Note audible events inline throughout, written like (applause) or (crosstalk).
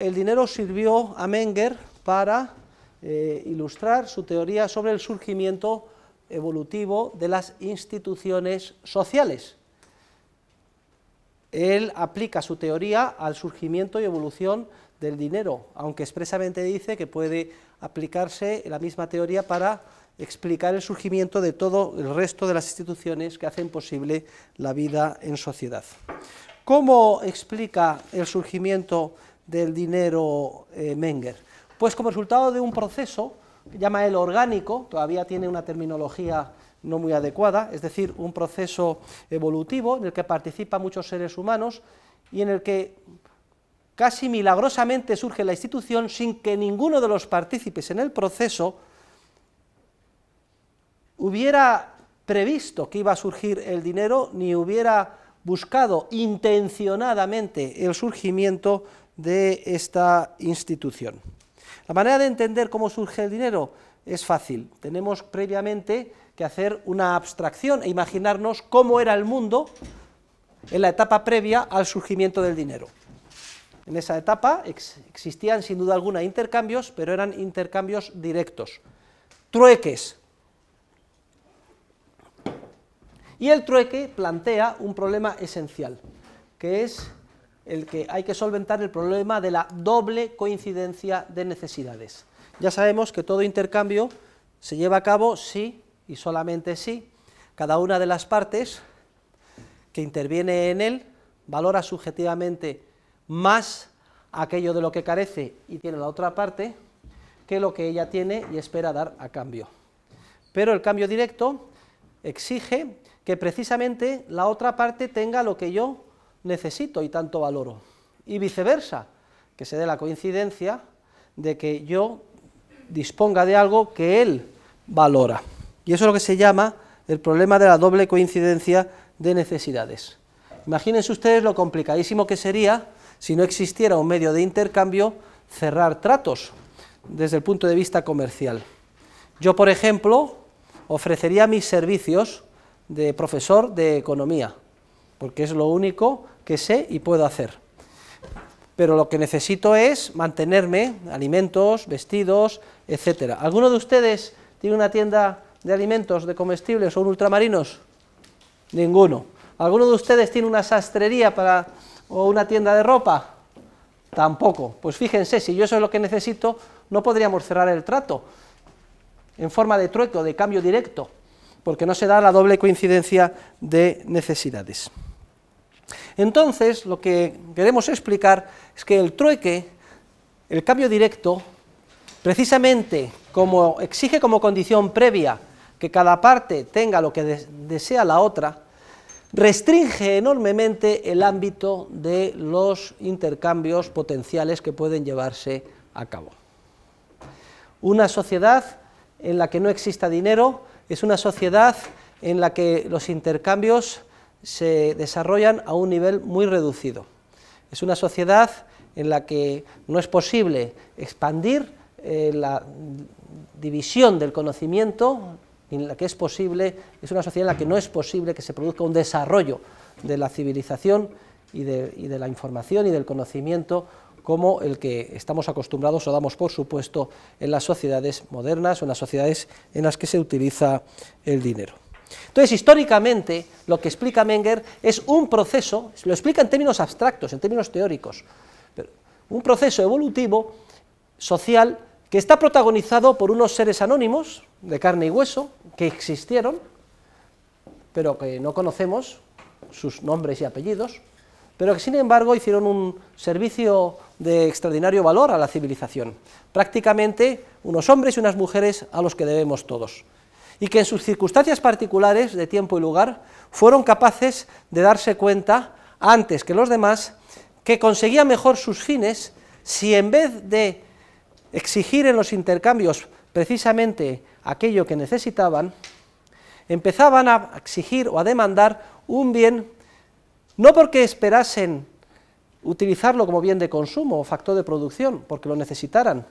El dinero sirvió a Menger para eh, ilustrar su teoría sobre el surgimiento evolutivo de las instituciones sociales. Él aplica su teoría al surgimiento y evolución del dinero, aunque expresamente dice que puede aplicarse la misma teoría para explicar el surgimiento de todo el resto de las instituciones que hacen posible la vida en sociedad. ¿Cómo explica el surgimiento del dinero eh, Menger? Pues como resultado de un proceso, que llama el orgánico, todavía tiene una terminología no muy adecuada, es decir, un proceso evolutivo en el que participan muchos seres humanos y en el que casi milagrosamente surge la institución sin que ninguno de los partícipes en el proceso hubiera previsto que iba a surgir el dinero ni hubiera buscado intencionadamente el surgimiento de esta institución. La manera de entender cómo surge el dinero es fácil. Tenemos previamente que hacer una abstracción e imaginarnos cómo era el mundo en la etapa previa al surgimiento del dinero. En esa etapa existían sin duda alguna intercambios, pero eran intercambios directos. Trueques. Y el trueque plantea un problema esencial, que es el que hay que solventar el problema de la doble coincidencia de necesidades. Ya sabemos que todo intercambio se lleva a cabo si y solamente si cada una de las partes que interviene en él valora subjetivamente más aquello de lo que carece y tiene la otra parte que lo que ella tiene y espera dar a cambio. Pero el cambio directo exige que precisamente la otra parte tenga lo que yo necesito y tanto valoro. Y viceversa, que se dé la coincidencia de que yo disponga de algo que él valora. Y eso es lo que se llama el problema de la doble coincidencia de necesidades. Imagínense ustedes lo complicadísimo que sería si no existiera un medio de intercambio cerrar tratos desde el punto de vista comercial. Yo, por ejemplo, ofrecería mis servicios de profesor de economía porque es lo único que sé y puedo hacer. Pero lo que necesito es mantenerme, alimentos, vestidos, etcétera. ¿Alguno de ustedes tiene una tienda de alimentos, de comestibles o ultramarinos? Ninguno. ¿Alguno de ustedes tiene una sastrería para, o una tienda de ropa? Tampoco. Pues fíjense, si yo eso es lo que necesito, no podríamos cerrar el trato en forma de trueco, de cambio directo, porque no se da la doble coincidencia de necesidades. Entonces, lo que queremos explicar es que el trueque, el cambio directo, precisamente como exige como condición previa que cada parte tenga lo que desea la otra, restringe enormemente el ámbito de los intercambios potenciales que pueden llevarse a cabo. Una sociedad en la que no exista dinero es una sociedad en la que los intercambios se desarrollan a un nivel muy reducido. Es una sociedad en la que no es posible expandir eh, la división del conocimiento, en la que es posible, es una sociedad en la que no es posible que se produzca un desarrollo de la civilización y de la información y del conocimiento como el que estamos acostumbrados o damos por supuesto en las sociedades modernas o en las sociedades en las que se utiliza el dinero. Entonces, históricamente, lo que explica Menger es un proceso, lo explica en términos abstractos, en términos teóricos, un proceso evolutivo social que está protagonizado por unos seres anónimos de carne y hueso que existieron, pero que no conocemos sus nombres y apellidos, pero que sin embargo hicieron un servicio de extraordinario valor a la civilización. Prácticamente unos hombres y unas mujeres a los que debemos todos y que en sus circunstancias particulares de tiempo y lugar fueron capaces de darse cuenta antes que los demás que conseguía mejor sus fines si en vez de exigir en los intercambios precisamente aquello que necesitaban, empezaban a exigir o a demandar un bien no porque esperasen utilizarlo como bien de consumo o factor de producción, porque lo necesitaran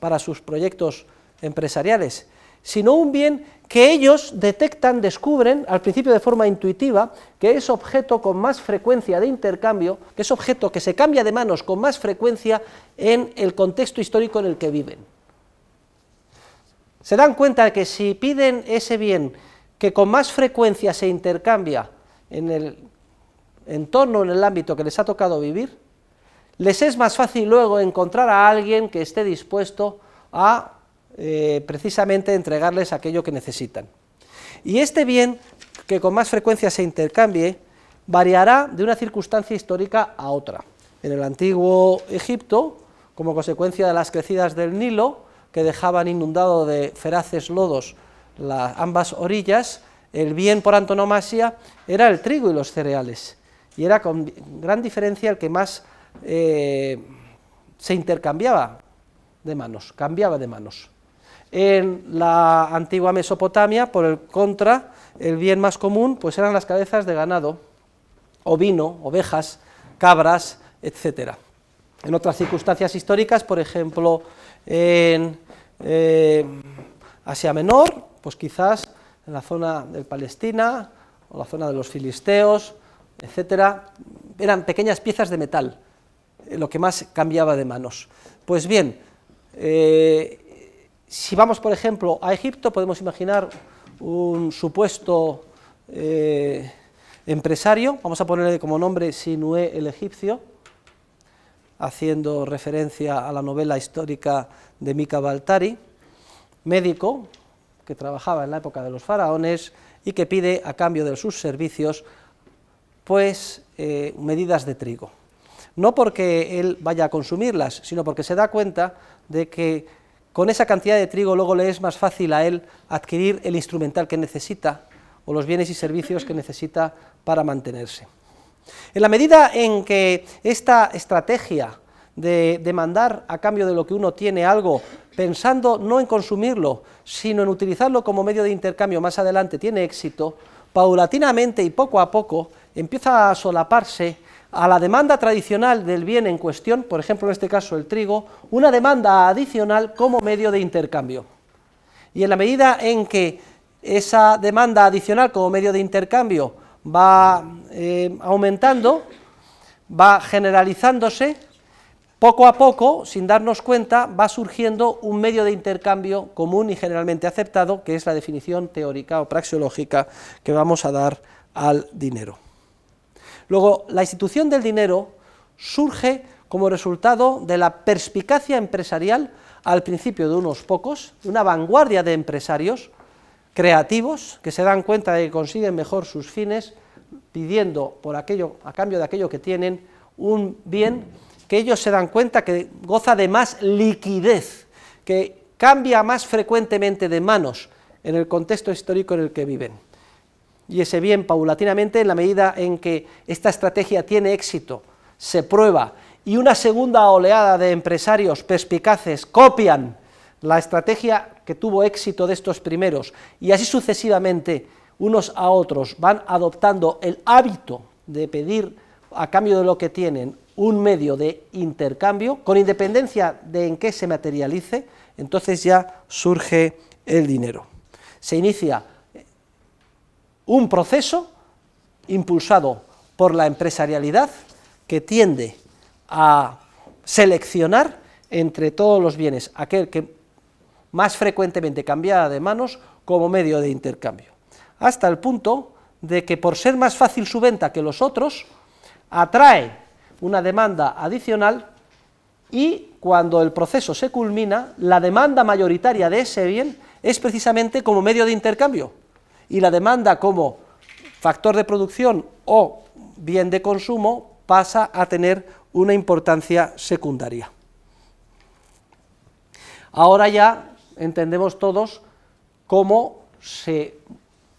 para sus proyectos empresariales, sino un bien que ellos detectan, descubren, al principio de forma intuitiva, que es objeto con más frecuencia de intercambio, que es objeto que se cambia de manos con más frecuencia en el contexto histórico en el que viven. Se dan cuenta de que si piden ese bien que con más frecuencia se intercambia en el entorno, en el ámbito que les ha tocado vivir, les es más fácil luego encontrar a alguien que esté dispuesto a eh, precisamente entregarles aquello que necesitan. Y este bien, que con más frecuencia se intercambie, variará de una circunstancia histórica a otra. En el antiguo Egipto, como consecuencia de las crecidas del Nilo, que dejaban inundado de feraces lodos ambas orillas, el bien por antonomasia era el trigo y los cereales, y era con gran diferencia el que más eh, se intercambiaba de manos, cambiaba de manos. En la antigua Mesopotamia, por el contra, el bien más común pues eran las cabezas de ganado, ovino, ovejas, cabras, etc. En otras circunstancias históricas, por ejemplo, en em, Asia Menor, pues quizás en la zona de Palestina o la zona de los filisteos, etcétera, eran pequeñas piezas de metal, eh, lo que más cambiaba de manos. Pues bien, eh, si vamos, por ejemplo, a Egipto, podemos imaginar un supuesto eh, empresario, vamos a ponerle como nombre Sinué el egipcio, haciendo referencia a la novela histórica de Mika Baltari, médico que trabajaba en la época de los faraones y que pide a cambio de sus servicios pues eh, medidas de trigo. No porque él vaya a consumirlas, sino porque se da cuenta de que con esa cantidad de trigo luego le es más fácil a él adquirir el instrumental que necesita o los bienes y servicios que necesita para mantenerse. En la medida en que esta estrategia de demandar a cambio de lo que uno tiene algo, pensando no en consumirlo, sino en utilizarlo como medio de intercambio más adelante, tiene éxito, paulatinamente y poco a poco empieza a solaparse a la demanda tradicional del bien en cuestión, por ejemplo en este caso el trigo, una demanda adicional como medio de intercambio. Y en la medida en que esa demanda adicional como medio de intercambio va eh, aumentando, va generalizándose, poco a poco, sin darnos cuenta, va surgiendo un medio de intercambio común y generalmente aceptado, que es la definición teórica o praxeológica que vamos a dar al dinero. Luego, la institución del dinero surge como resultado de la perspicacia empresarial al principio de unos pocos, una vanguardia de empresarios creativos que se dan cuenta de que consiguen mejor sus fines pidiendo por aquello, a cambio de aquello que tienen un bien que ellos se dan cuenta que goza de más liquidez, que cambia más frecuentemente de manos en el contexto histórico en el que viven y ese bien paulatinamente en la medida en que esta estrategia tiene éxito, se prueba y una segunda oleada de empresarios perspicaces copian la estrategia que tuvo éxito de estos primeros y así sucesivamente unos a otros van adoptando el hábito de pedir a cambio de lo que tienen un medio de intercambio, con independencia de en qué se materialice, entonces ya surge el dinero. Se inicia un proceso impulsado por la empresarialidad que tiende a seleccionar entre todos los bienes aquel que más frecuentemente cambia de manos como medio de intercambio, hasta el punto de que por ser más fácil su venta que los otros, atrae una demanda adicional y cuando el proceso se culmina, la demanda mayoritaria de ese bien es precisamente como medio de intercambio, y la demanda como factor de producción o bien de consumo pasa a tener una importancia secundaria. Ahora ya entendemos todos cómo se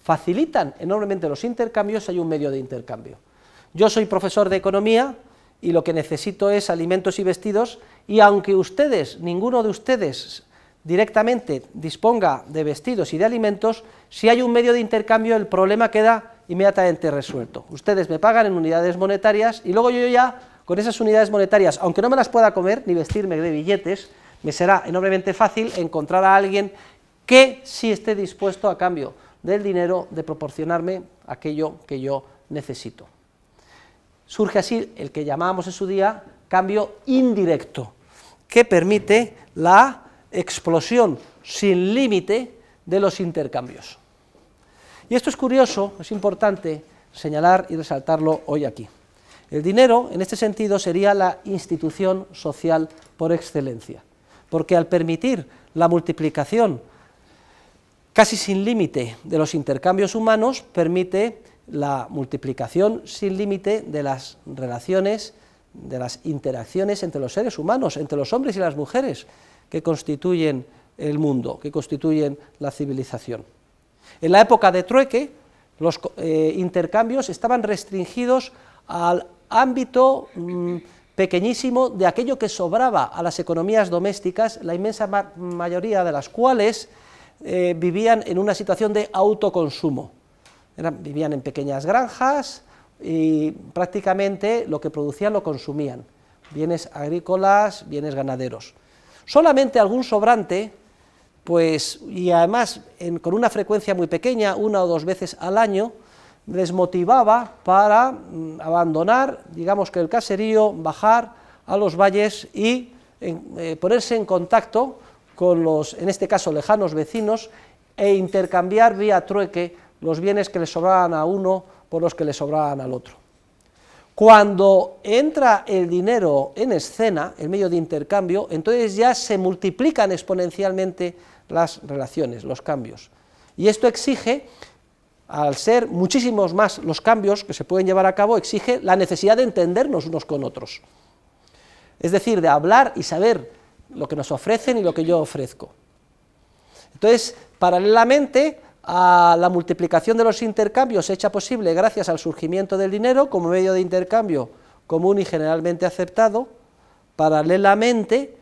facilitan enormemente los intercambios hay un medio de intercambio. Yo soy profesor de economía y lo que necesito es alimentos y vestidos y aunque ustedes, ninguno de ustedes directamente disponga de vestidos y de alimentos, si hay un medio de intercambio el problema queda inmediatamente resuelto. Ustedes me pagan en unidades monetarias y luego yo ya con esas unidades monetarias, aunque no me las pueda comer ni vestirme de billetes, me será enormemente fácil encontrar a alguien que sí esté dispuesto a cambio del dinero de proporcionarme aquello que yo necesito. Surge así el que llamábamos en su día cambio indirecto, que permite la explosión sin límite de los intercambios. Y esto es curioso, es importante señalar y resaltarlo hoy aquí. El dinero, en este sentido, sería la institución social por excelencia, porque al permitir la multiplicación casi sin límite de los intercambios humanos, permite la multiplicación sin límite de las relaciones, de las interacciones entre los seres humanos, entre los hombres y las mujeres, que constituyen el mundo, que constituyen la civilización. En la época de trueque, los eh, intercambios estaban restringidos al ámbito mm, pequeñísimo de aquello que sobraba a las economías domésticas, la inmensa mayoría de las cuales eh, vivían en una situación de autoconsumo. vivían en pequeñas granjas y prácticamente lo que producían lo consumían, bienes agrícolas, bienes ganaderos. Solamente algún sobrante, pues, y además con una frecuencia muy pequeña, una o dos veces al año, les motivaba para mm, abandonar, digamos que el caserío, bajar a los valles y eh, ponerse en contacto con los, en este caso, lejanos vecinos e intercambiar vía trueque los bienes que le sobraban a uno por los que le sobraban al otro. Cuando entra el dinero en escena, el medio de intercambio, entonces ya se multiplican exponencialmente las relaciones, los cambios. Y esto exige, al ser muchísimos más los cambios que se pueden llevar a cabo, exige la necesidad de entendernos unos con otros. Es decir, de hablar y saber lo que nos ofrecen y lo que yo ofrezco. Entonces, paralelamente, a la multiplicación de los intercambios hecha posible gracias al surgimiento del dinero como medio de intercambio común y generalmente aceptado, paralelamente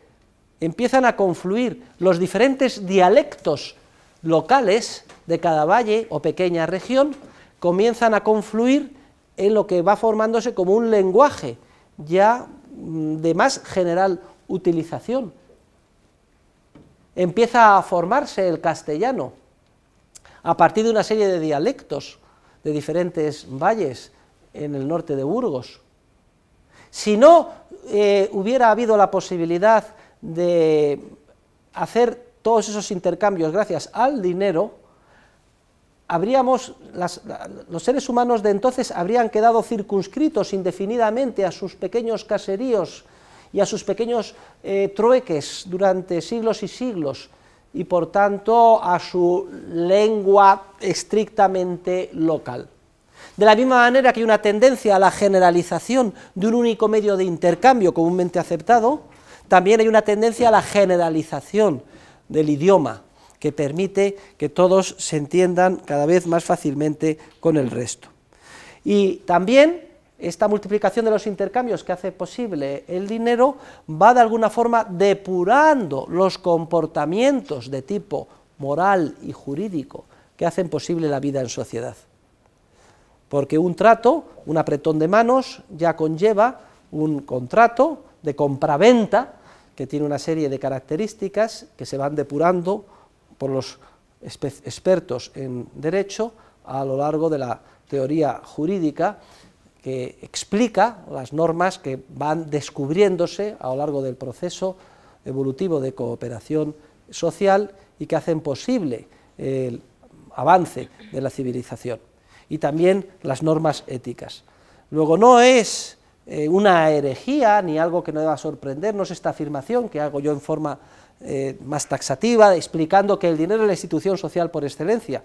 empiezan a confluir los diferentes dialectos locales de cada valle o pequeña región, comienzan a confluir en lo que va formándose como un lenguaje ya mm, de más general utilización. Empieza a formarse el castellano, a partir de una serie de dialectos de diferentes valles en el norte de Burgos. Si no eh, hubiera habido la posibilidad de hacer todos esos intercambios gracias al dinero, habríamos, los seres humanos de entonces habrían quedado circunscritos indefinidamente a sus pequeños caseríos y a sus pequeños eh, trueques durante siglos y siglos y por tanto a su lengua estrictamente local. De la misma manera que hay una tendencia a la generalización de un único medio de intercambio comúnmente aceptado, también hay una tendencia a la generalización del idioma, que permite que todos se entiendan cada vez más fácilmente con el resto. Y también esta multiplicación de los intercambios que hace posible el dinero va de alguna forma depurando los comportamientos de tipo moral y jurídico que hacen posible la vida en sociedad. Porque un trato, un apretón de manos, ya conlleva un contrato de compraventa que tiene una serie de características que se van depurando por los expertos en derecho a lo largo de la teoría jurídica que explica las normas que van descubriéndose a lo largo del proceso evolutivo de cooperación social y que hacen posible el avance de la civilización. Y también las normas éticas. Luego no es eh, una herejía ni algo que no deba sorprendernos esta afirmación que hago yo en forma eh, más taxativa, explicando que el dinero es la institución social por excelencia.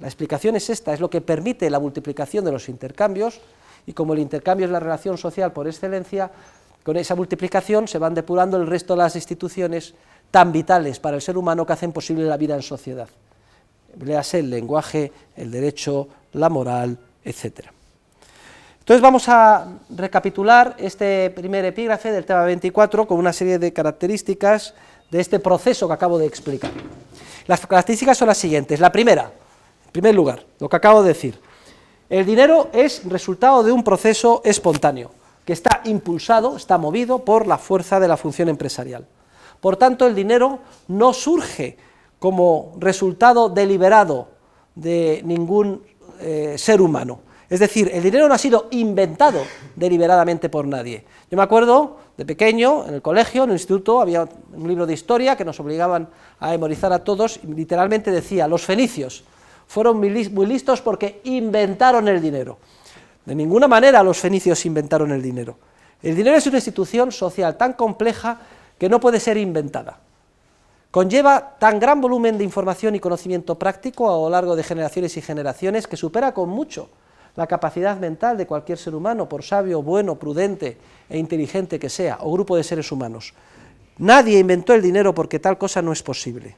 La explicación es esta, es lo que permite la multiplicación de los intercambios, y como el intercambio es la relación social por excelencia, con esa multiplicación se van depurando el resto de las instituciones tan vitales para el ser humano que hacen posible la vida en sociedad. Léase el lenguaje, el derecho, la moral, etcétera. Entonces vamos a recapitular este primer epígrafe del tema 24 con una serie de características de este proceso que acabo de explicar. Las características son las siguientes. La primera, en primer lugar, lo que acabo de decir, el dinero es resultado de un proceso espontáneo, que está impulsado, está movido por la fuerza de la función empresarial. Por tanto, el dinero no surge como resultado deliberado de ningún eh, ser humano. Es decir, el dinero no ha sido inventado deliberadamente por nadie. Yo me acuerdo de pequeño, en el colegio, en el instituto, había un libro de historia que nos obligaban a memorizar a todos, y literalmente decía, los fenicios fueron muy listos porque inventaron el dinero. De ninguna manera los fenicios inventaron el dinero. El dinero es una institución social tan compleja que no puede ser inventada. Conlleva tan gran volumen de información y conocimiento práctico a lo largo de generaciones y generaciones que supera con mucho la capacidad mental de cualquier ser humano, por sabio, bueno, prudente e inteligente que sea, o grupo de seres humanos. Nadie inventó el dinero porque tal cosa no es posible.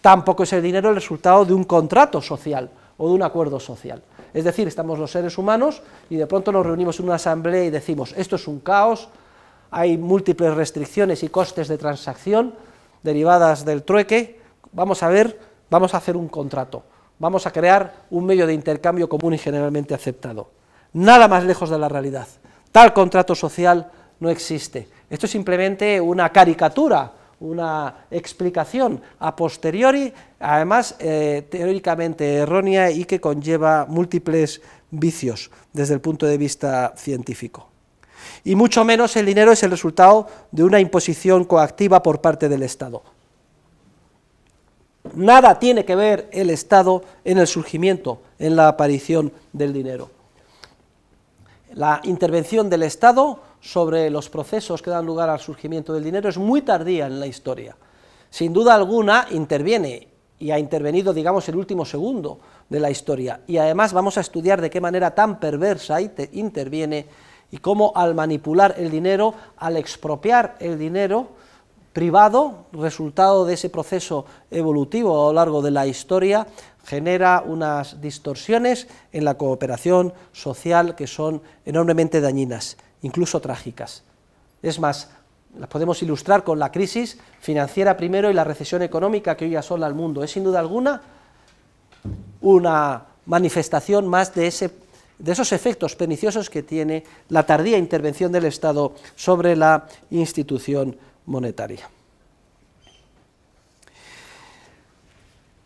Tampoco es el dinero el resultado de un contrato social o de un acuerdo social. Es decir, estamos los seres humanos y de pronto nos reunimos en una asamblea y decimos, esto es un caos, hay múltiples restricciones y costes de transacción derivadas del trueque, vamos a ver, vamos a hacer un contrato, vamos a crear un medio de intercambio común y generalmente aceptado. Nada más lejos de la realidad. Tal contrato social no existe. Esto es simplemente una caricatura una explicación a posteriori, además eh, teóricamente errónea y que conlleva múltiples vicios desde el punto de vista científico. Y mucho menos el dinero es el resultado de una imposición coactiva por parte del Estado. Nada tiene que ver el Estado en el surgimiento, en la aparición del dinero. La intervención del Estado sobre los procesos que dan lugar al surgimiento del dinero es muy tardía en la historia. Sin duda alguna interviene y ha intervenido, digamos, el último segundo de la historia. Y además vamos a estudiar de qué manera tan perversa interviene y cómo al manipular el dinero, al expropiar el dinero privado, resultado de ese proceso evolutivo a lo largo de la historia, genera unas distorsiones en la cooperación social que son enormemente dañinas incluso trágicas. Es más, las podemos ilustrar con la crisis financiera primero y la recesión económica que hoy asola al mundo. Es sin duda alguna una manifestación más de, ese, de esos efectos perniciosos que tiene la tardía intervención del Estado sobre la institución monetaria.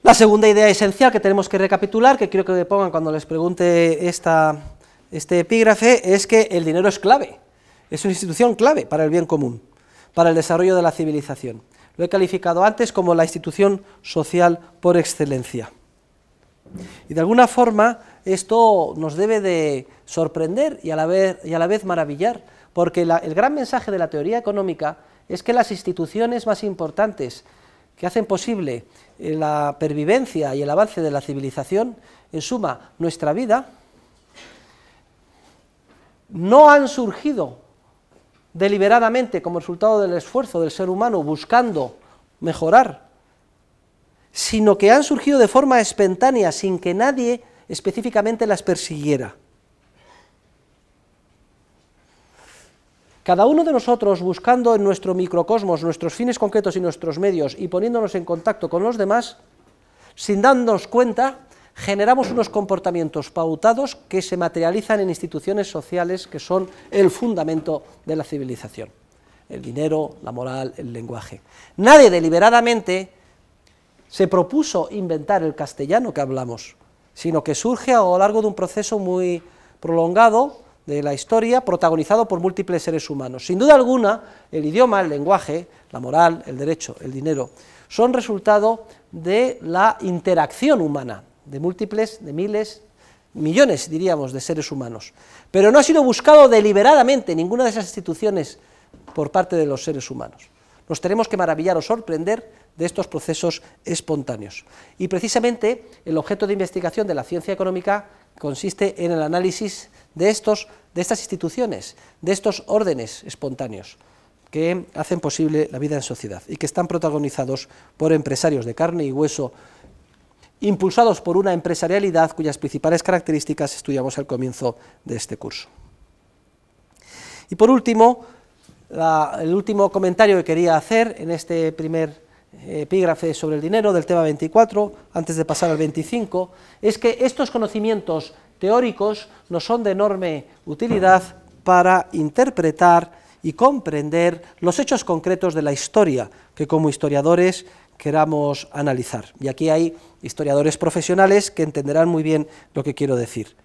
La segunda idea esencial que tenemos que recapitular, que quiero que me pongan cuando les pregunte esta, este epígrafe es que el dinero es clave, es una institución clave para el bien común, para el desarrollo de la civilización. Lo he calificado antes como la institución social por excelencia. Y de alguna forma esto nos debe de sorprender y a la vez, maravillar, porque el gran mensaje de la teoría económica es que las instituciones más importantes que hacen posible eh, la pervivencia y el avance de la civilización, en suma, nuestra vida, no han surgido deliberadamente como resultado del esfuerzo del ser humano buscando mejorar, sino que han surgido de forma espontánea, sin que nadie específicamente las persiguiera. Cada uno de nosotros, buscando en nuestro microcosmos nuestros fines concretos y nuestros medios y poniéndonos en contacto con los demás, sin darnos cuenta, generamos unos comportamientos pautados que se materializan en instituciones sociales que son el fundamento de la civilización. El dinero, la moral, el lenguaje. Nadie deliberadamente se propuso inventar el castellano que hablamos, sino que surge a lo largo de un proceso muy prolongado de la historia, protagonizado por múltiples seres humanos. Sin duda alguna, el idioma, el lenguaje, la moral, el derecho, el dinero, son resultado de la interacción humana, de múltiples, de miles, millones, diríamos, de seres humanos. Pero no ha sido buscado deliberadamente ninguna de esas instituciones por parte de los seres humanos. Nos tenemos que maravillar o sorprender de estos procesos espontáneos. Y precisamente el objeto de investigación de la ciencia económica consiste en el análisis de, estos, de estas instituciones, de estos órdenes espontáneos que hacen posible la vida en sociedad y que están protagonizados por empresarios de carne y hueso impulsados por una empresarialidad cuyas principales características estudiamos al comienzo de este curso. Y por último, el último comentario que quería hacer en este primer eh, epígrafe sobre el dinero del tema 24, antes de pasar al 25, es que estos conocimientos teóricos nos son de enorme utilidad para interpretar y comprender los hechos concretos de la historia, que como historiadores queramos analizar. Y aquí hay historiadores profesionales que entenderán muy bien lo que quiero decir.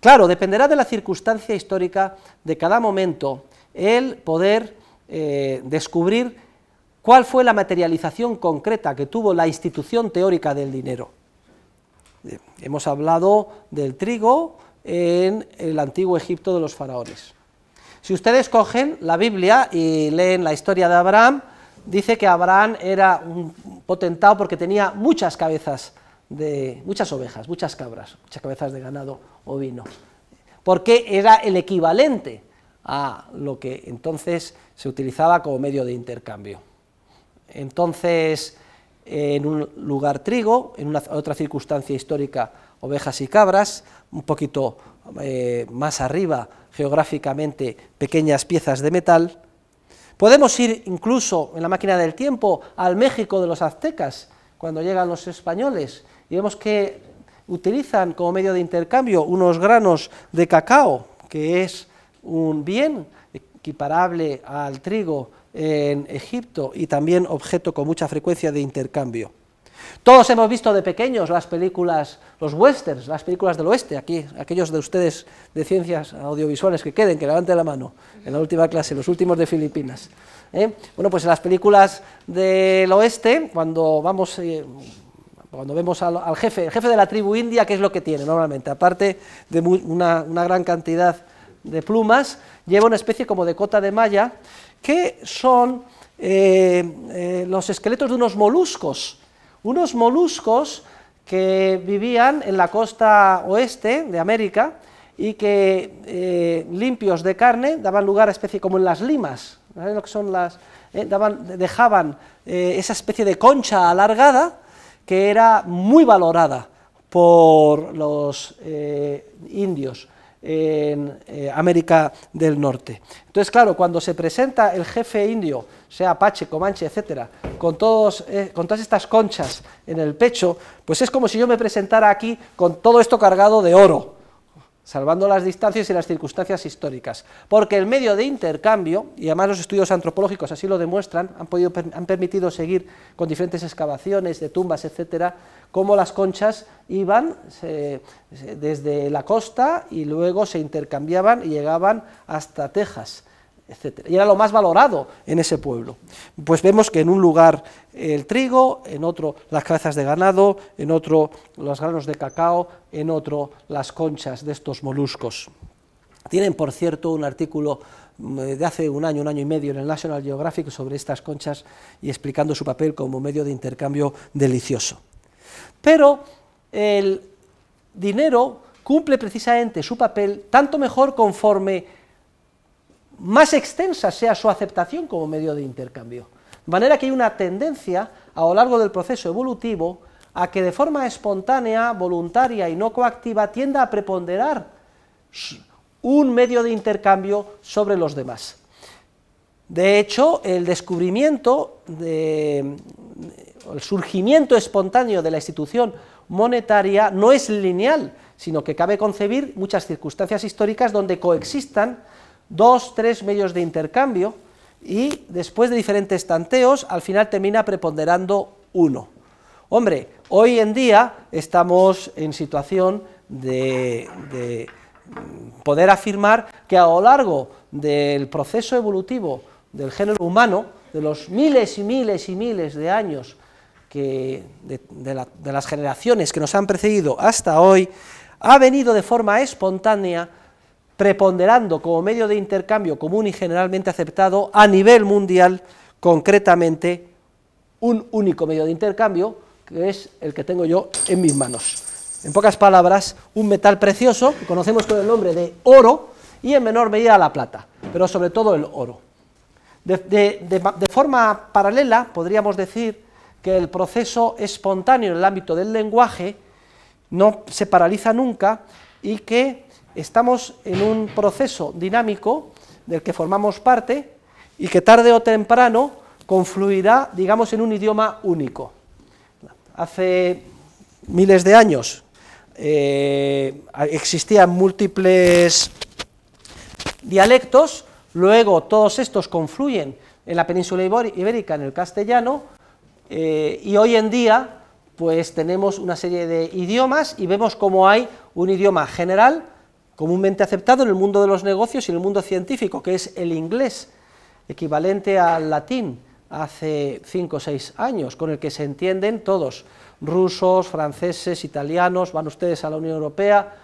Claro, dependerá de la circunstancia histórica de cada momento el poder eh, descubrir cuál fue la materialización concreta que tuvo la institución teórica del dinero. Hemos hablado del trigo en el antiguo Egipto de los faraones. Si ustedes cogen la Biblia y leen la historia de Abraham, dice que Abraham era un potentado porque tenía muchas cabezas de muchas ovejas, muchas cabras, muchas cabezas de ganado ovino, porque era el equivalente a lo que entonces se utilizaba como medio de intercambio. Entonces, en un lugar trigo, en otra circunstancia histórica ovejas y cabras, un poquito eh, más arriba geográficamente pequeñas piezas de metal, Podemos ir incluso en la máquina del tiempo al México de los aztecas, cuando llegan los españoles, y vemos que utilizan como medio de intercambio unos granos de cacao, que es un bien equiparable al trigo en Egipto y también objeto con mucha frecuencia de intercambio. Todos hemos visto de pequeños las películas, los westerns, las películas del oeste, aquí, aquellos de ustedes de ciencias audiovisuales que queden, que levanten la mano, en la última clase, los últimos de Filipinas. ¿eh? Bueno, pues en las películas del oeste, cuando vamos... Eh, cuando vemos al, jefe, el jefe de la tribu india, ¿qué es lo que tiene normalmente? Aparte de una, gran cantidad de plumas, lleva una especie como de cota de malla, que son eh, los esqueletos de unos moluscos unos moluscos que vivían en la costa oeste de América y que eh, limpios de carne daban lugar a especie como en las limas, lo que son las, eh, dejaban eh, esa especie de concha alargada que era muy valorada por los indios en eh, América del Norte. Entonces, claro, cuando se presenta el jefe indio, sea Apache, Comanche, etcétera, con, todos, eh, con todas estas conchas en el pecho, pues es como si yo me presentara aquí con todo esto cargado de oro salvando las distancias y las circunstancias históricas, porque el medio de intercambio, y además los estudios antropológicos así lo demuestran, han, podido, han permitido seguir con diferentes excavaciones de tumbas, etcétera, cómo las conchas iban desde la costa y luego se intercambiaban y llegaban hasta Texas. Y era lo más valorado en ese pueblo. Pues vemos que en un lugar el trigo, en otro las cabezas de ganado, en otro los granos de cacao, en otro las conchas de estos moluscos. Tienen, por cierto, un artículo mm, eh, de hace un año, un año y medio en el National Geographic sobre estas conchas y explicando su papel como medio de intercambio delicioso. Pero el dinero cumple precisamente su papel tanto mejor conforme más extensa sea su aceptación como medio de intercambio. De manera que hay una tendencia a lo largo del proceso evolutivo a que de forma espontánea, voluntaria y no coactiva tienda a preponderar un medio de intercambio sobre los demás. De hecho, el descubrimiento, el surgimiento espontáneo de la institución monetaria no es lineal, sino que cabe concebir muchas circunstancias históricas donde coexistan dos, tres medios de intercambio y después de diferentes tanteos al final termina preponderando uno. Hombre, hoy en día estamos en situación de, mm, poder afirmar que a lo largo del proceso evolutivo del género humano, de los miles y miles y miles de años que de, de las generaciones que nos han precedido hasta hoy, ha venido de forma espontánea preponderando como medio de intercambio común y generalmente aceptado a nivel mundial, concretamente un único medio de intercambio, que es el que tengo yo en mis manos. En pocas palabras, un metal precioso, que conocemos con el nombre de oro, y en menor medida la plata, pero sobre todo el oro. De, de forma paralela, podríamos decir que el proceso espontáneo en el ámbito del lenguaje no se paraliza nunca y que estamos en un proceso dinámico del que formamos parte y que tarde o temprano confluirá, digamos, en un idioma único. Hace miles de años eh, existían múltiples dialectos, luego todos estos confluyen en la península ibérica en el castellano eh, y hoy en día pues tenemos una serie de idiomas y vemos cómo hay un idioma general comúnmente aceptado en el mundo de los negocios y en el mundo científico, que es el inglés, equivalente al latín hace 5 o 6 años, con el que se entienden todos, rusos, franceses, italianos, van ustedes a la Unión Europea,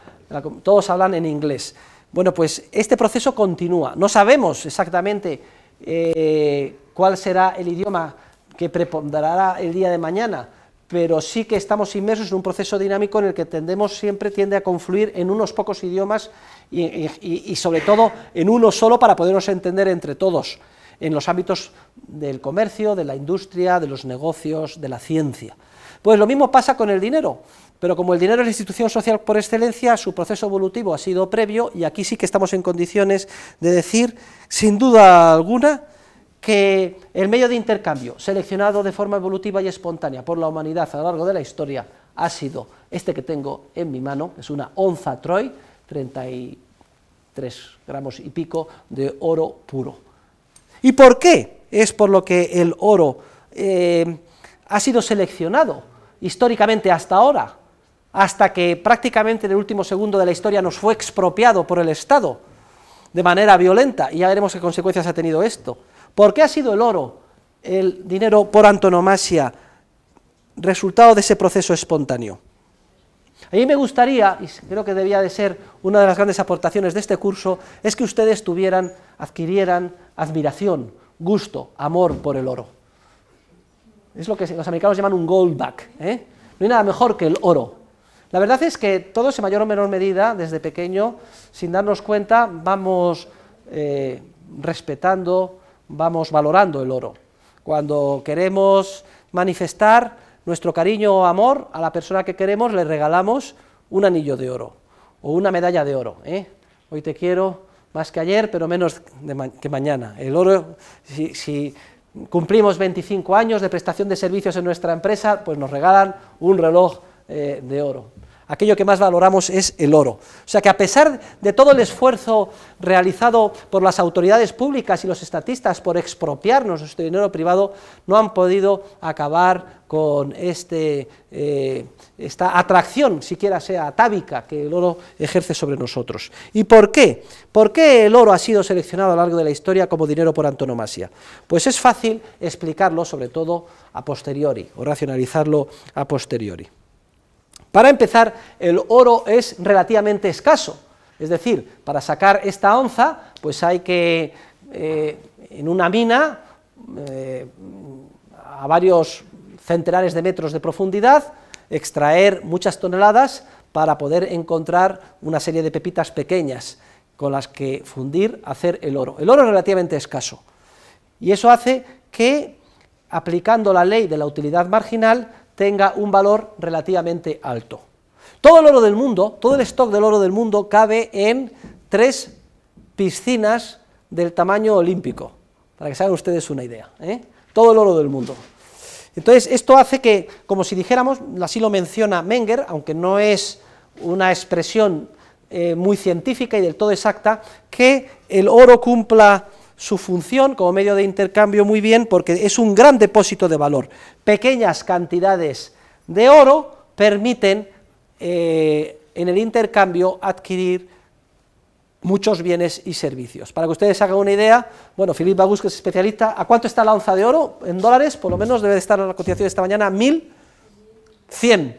todos hablan en inglés. Bueno, pues este proceso continúa. No sabemos exactamente eh, cuál será el idioma que preponderará el día de mañana, pero sí que estamos inmersos en un proceso dinámico en el que tendemos siempre tiende a confluir en unos pocos idiomas y, y sobre todo en uno solo para podernos entender entre todos en los ámbitos del comercio, de la industria, de los negocios, de la ciencia. Pues lo mismo pasa con el dinero, pero como el dinero es la institución social por excelencia, su proceso evolutivo ha sido previo y aquí sí que estamos en condiciones de decir, sin duda alguna, que el medio de intercambio seleccionado de forma evolutiva y espontánea por la humanidad a lo largo de la historia ha sido este que tengo en mi mano, es una onza Troy, 33 gramos y pico de oro puro. ¿Y por qué? Es por lo que el oro eh, ha sido seleccionado históricamente hasta ahora, hasta que prácticamente en el último segundo de la historia nos fue expropiado por el Estado de manera violenta, y ya veremos qué consecuencias ha tenido esto ¿Por qué ha sido el oro el dinero por antonomasia resultado de ese proceso espontáneo? A mí me gustaría, y creo que debía de ser una de las grandes aportaciones de este curso, es que ustedes tuvieran, adquirieran admiración, gusto, amor por el oro. Es lo que los americanos llaman un gold back. ¿eh? No hay nada mejor que el oro. La verdad es que todos, en mayor o menor medida, desde pequeño, sin darnos cuenta, vamos eh, respetando, vamos valorando el oro. Cuando queremos manifestar nuestro cariño o amor a la persona que queremos, le regalamos un anillo de oro o una medalla de oro. ¿eh? Hoy te quiero más que ayer, pero menos que mañana. El oro, si, cumplimos 25 años de prestación de servicios en nuestra empresa, pues nos regalan un reloj eh, de oro aquello que más valoramos es el oro. O sea que a pesar de todo el esfuerzo realizado por las autoridades públicas y los estatistas por expropiarnos nuestro dinero privado, no han podido acabar con este, eh, esta atracción, siquiera sea atávica, que el oro ejerce sobre nosotros. ¿Y por qué? ¿Por qué el oro ha sido seleccionado a lo largo de la historia como dinero por antonomasia? Pues es fácil explicarlo, sobre todo a posteriori, o racionalizarlo a posteriori. Para empezar, el oro es relativamente escaso, es decir, para sacar esta onza, pues hay que, eh, en una mina, eh, a varios centenares de metros de profundidad, extraer muchas toneladas para poder encontrar una serie de pepitas pequeñas con las que fundir, hacer el oro. El oro es relativamente escaso y eso hace que, aplicando la ley de la utilidad marginal, tenga un valor relativamente alto. Todo el oro del mundo, todo el stock del oro del mundo cabe en tres piscinas del tamaño olímpico, para que se hagan ustedes una idea. ¿eh? Todo el oro del mundo. Entonces, esto hace que, como si dijéramos, así lo menciona Menger, aunque no es una expresión eh, muy científica y del todo exacta, que el oro cumpla su función como medio de intercambio muy bien porque es un gran depósito de valor. Pequeñas cantidades de oro permiten eh, en el intercambio adquirir muchos bienes y servicios. Para que ustedes hagan una idea, bueno, Philip Bagus, que es especialista, ¿a cuánto está la onza de oro en dólares? Por lo menos debe de estar en la cotización de esta mañana, mil, cien,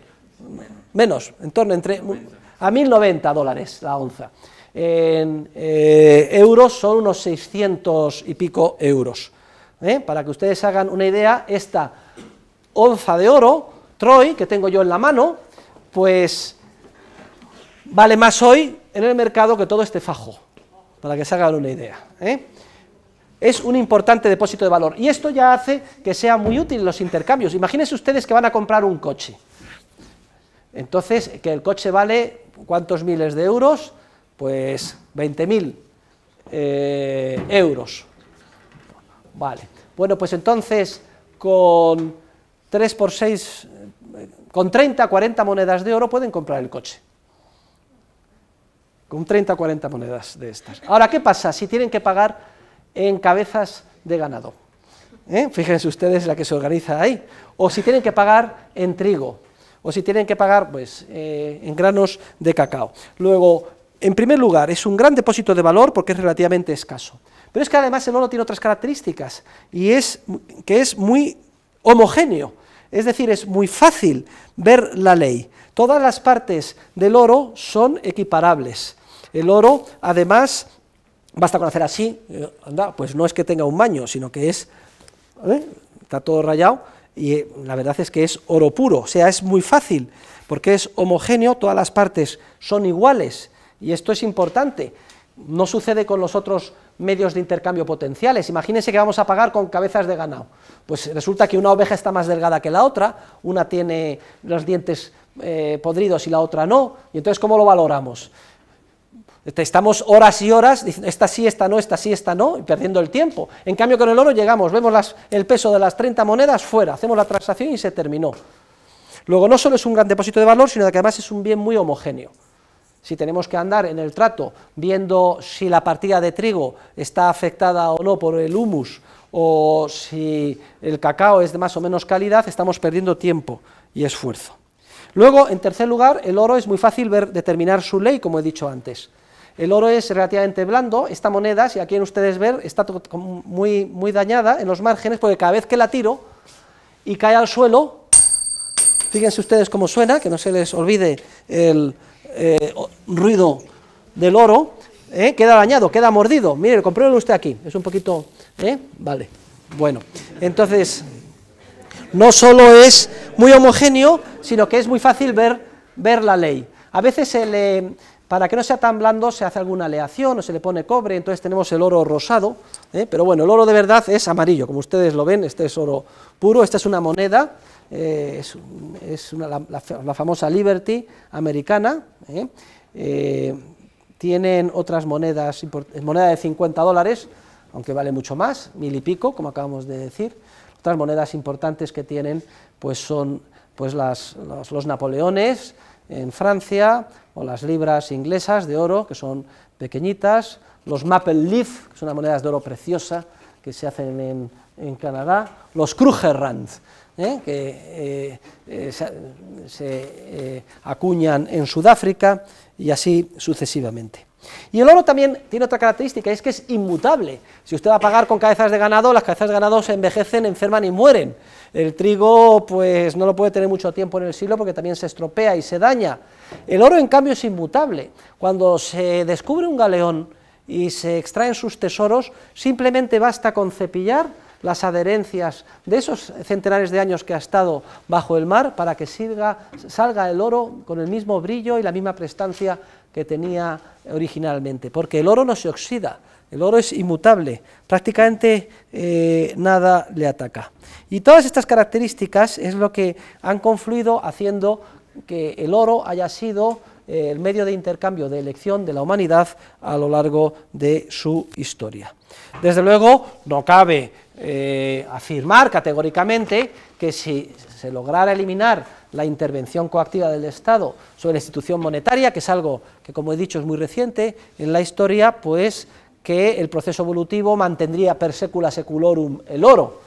menos, en torno entre, a 1.090 dólares la onza en eh, euros son unos 600 y pico euros. ¿eh? Para que ustedes hagan una idea, esta onza de oro, Troy, que tengo yo en la mano, pues vale más hoy en el mercado que todo este fajo, para que se hagan una idea. ¿eh? Es un importante depósito de valor y esto ya hace que sean muy útil los intercambios. Imagínense ustedes que van a comprar un coche. Entonces, que el coche vale cuántos miles de euros, pues 20.000 eh, euros. Vale. Bueno, pues entonces con 3 por 6, con 30, 40 monedas de oro pueden comprar el coche. Con 30, 40 monedas de estas. Ahora, ¿qué pasa si tienen que pagar en cabezas de ganado? ¿Eh? Fíjense ustedes la que se organiza ahí. O si tienen que pagar en trigo. O si tienen que pagar pues, eh, en granos de cacao. Luego, en primer lugar, es un gran depósito de valor porque es relativamente escaso. Pero es que además el oro tiene otras características y es que es muy homogéneo. Es decir, es muy fácil ver la ley. Todas las partes del oro son equiparables. El oro, además, basta con hacer así, eh, anda, pues no es que tenga un baño, sino que es, está todo rayado y eh, la verdad es que es oro puro. O sea, es muy fácil porque es homogéneo, todas las partes son iguales y esto es importante. No sucede con los otros medios de intercambio potenciales. Imagínense que vamos a pagar con cabezas de ganado. Pues resulta que una oveja está más delgada que la otra, una tiene los dientes eh, podridos y la otra no. Y entonces, ¿cómo lo valoramos? Este, estamos horas y horas, esta sí, esta no, esta sí, esta no, y perdiendo el tiempo. En cambio, con el oro llegamos, vemos el peso de las 30 monedas fuera, hacemos la transacción y se terminó. Luego, no solo es un gran depósito de valor, sino que además es un bien muy homogéneo si tenemos que andar en el trato viendo si la partida de trigo está afectada o no por el humus o si el cacao es de más o menos calidad, estamos perdiendo tiempo y esfuerzo. Luego, en tercer lugar, el oro es muy fácil ver, determinar su ley, como he dicho antes. El oro es relativamente blando, esta moneda, si aquí en ustedes ver, está muy, muy dañada en los márgenes, porque cada vez que la tiro y cae al suelo, fíjense ustedes cómo suena, que no se les olvide el, eh, ruido del oro, eh, queda dañado, queda mordido. Mire, compruebe usted aquí, es un poquito... Eh, vale, bueno. Entonces, no solo es muy homogéneo, sino que es muy fácil ver, ver la ley. A veces para que no sea tan blando se hace alguna aleación o se le pone cobre, entonces tenemos el oro rosado, pero bueno, el oro de verdad es amarillo, como ustedes lo ven, este es oro puro, esta es una moneda eh, es, la, famosa Liberty americana, ¿eh? Eh, tienen otras monedas, moneda de 50 dólares, aunque vale mucho más, mil y pico, como acabamos de decir. Otras monedas importantes que tienen pues son pues los, napoleones en Francia, o las libras inglesas de oro, que son pequeñitas, los maple leaf, que son monedas de oro preciosa que se hacen en, en Canadá, los krugerrand, ¿eh? que eh, eh, se, acuñan en Sudáfrica y así sucesivamente. Y el oro también tiene otra característica, es que es inmutable. Si usted va a pagar con cabezas de ganado, las cabezas de ganado se envejecen, enferman y mueren. El trigo, pues no lo puede tener mucho tiempo en el siglo porque también se estropea y se daña. El oro, en cambio, es inmutable. Cuando se descubre un galeón y se extraen sus tesoros, simplemente basta con cepillar las adherencias de esos centenares de años que ha estado bajo el mar para que salga el oro con el mismo brillo y la misma prestancia que tenía originalmente, porque el oro no se oxida, el oro es inmutable, prácticamente eh, nada le ataca. Y todas estas características es lo que han confluido haciendo que el oro haya sido eh, el medio de intercambio de elección de la humanidad a lo largo de su historia. Desde luego, no cabe eh, afirmar categóricamente que si se lograra eliminar la intervención coactiva del Estado sobre la institución monetaria, que es algo que, como he dicho, es muy reciente en la historia, pues que el proceso evolutivo mantendría per secula seculorum el oro,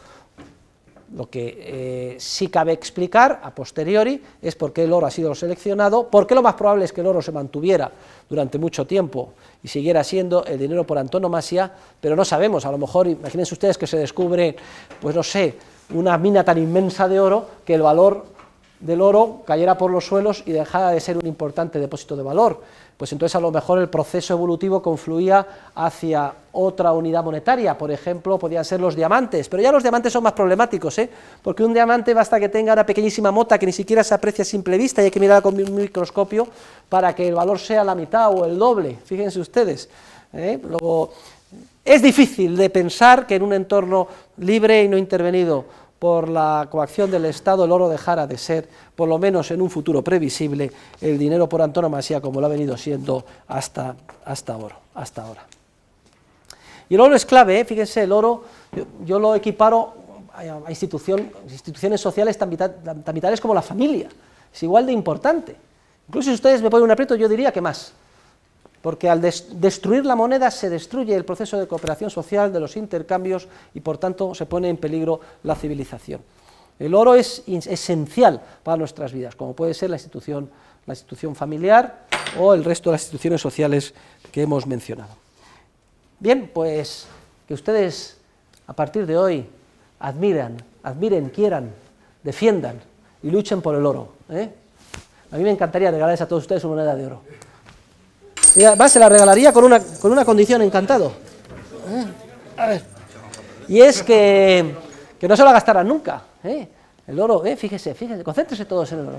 lo que eh, sí cabe explicar a posteriori es por qué el oro ha sido seleccionado, por qué lo más probable es que el oro se mantuviera durante mucho tiempo y siguiera siendo el dinero por antonomasia, pero no sabemos, a lo mejor imagínense ustedes que se descubre, pues no sé, una mina tan inmensa de oro que el valor del oro cayera por los suelos y dejara de ser un importante depósito de valor pues entonces a lo mejor el proceso evolutivo confluía hacia otra unidad monetaria, por ejemplo, podían ser los diamantes, pero ya los diamantes son más problemáticos, ¿eh? porque un diamante basta que tenga una pequeñísima mota que ni siquiera se aprecia a simple vista y hay que mirarla con un microscopio para que el valor sea la mitad o el doble, fíjense ustedes. ¿eh? es difícil de pensar que en un entorno libre y no intervenido por la coacción del Estado el oro dejara de ser, por lo menos en un futuro previsible, el dinero por antonomasia como lo ha venido siendo hasta, hasta, ahora, Y el oro es clave, ¿eh? fíjense, el oro yo, lo equiparo a, instituciones sociales tan, tan vitales como la familia, es igual de importante. Incluso si ustedes me ponen un aprieto, yo diría que más porque al destruir la moneda se destruye el proceso de cooperación social, de los intercambios y por tanto se pone en peligro la civilización. El oro es esencial para nuestras vidas, como puede ser la institución, la institución familiar o el resto de las instituciones sociales que hemos mencionado. Bien, pues que ustedes a partir de hoy admiran, admiren, quieran, defiendan y luchen por el oro. ¿eh? A mí me encantaría regalarles a todos ustedes una moneda de oro se la regalaría con una, con una condición, encantado. Ah, y es que, no se la gastará nunca. ¿eh? El oro, eh, fíjese, fíjese, concéntrese todos en el oro.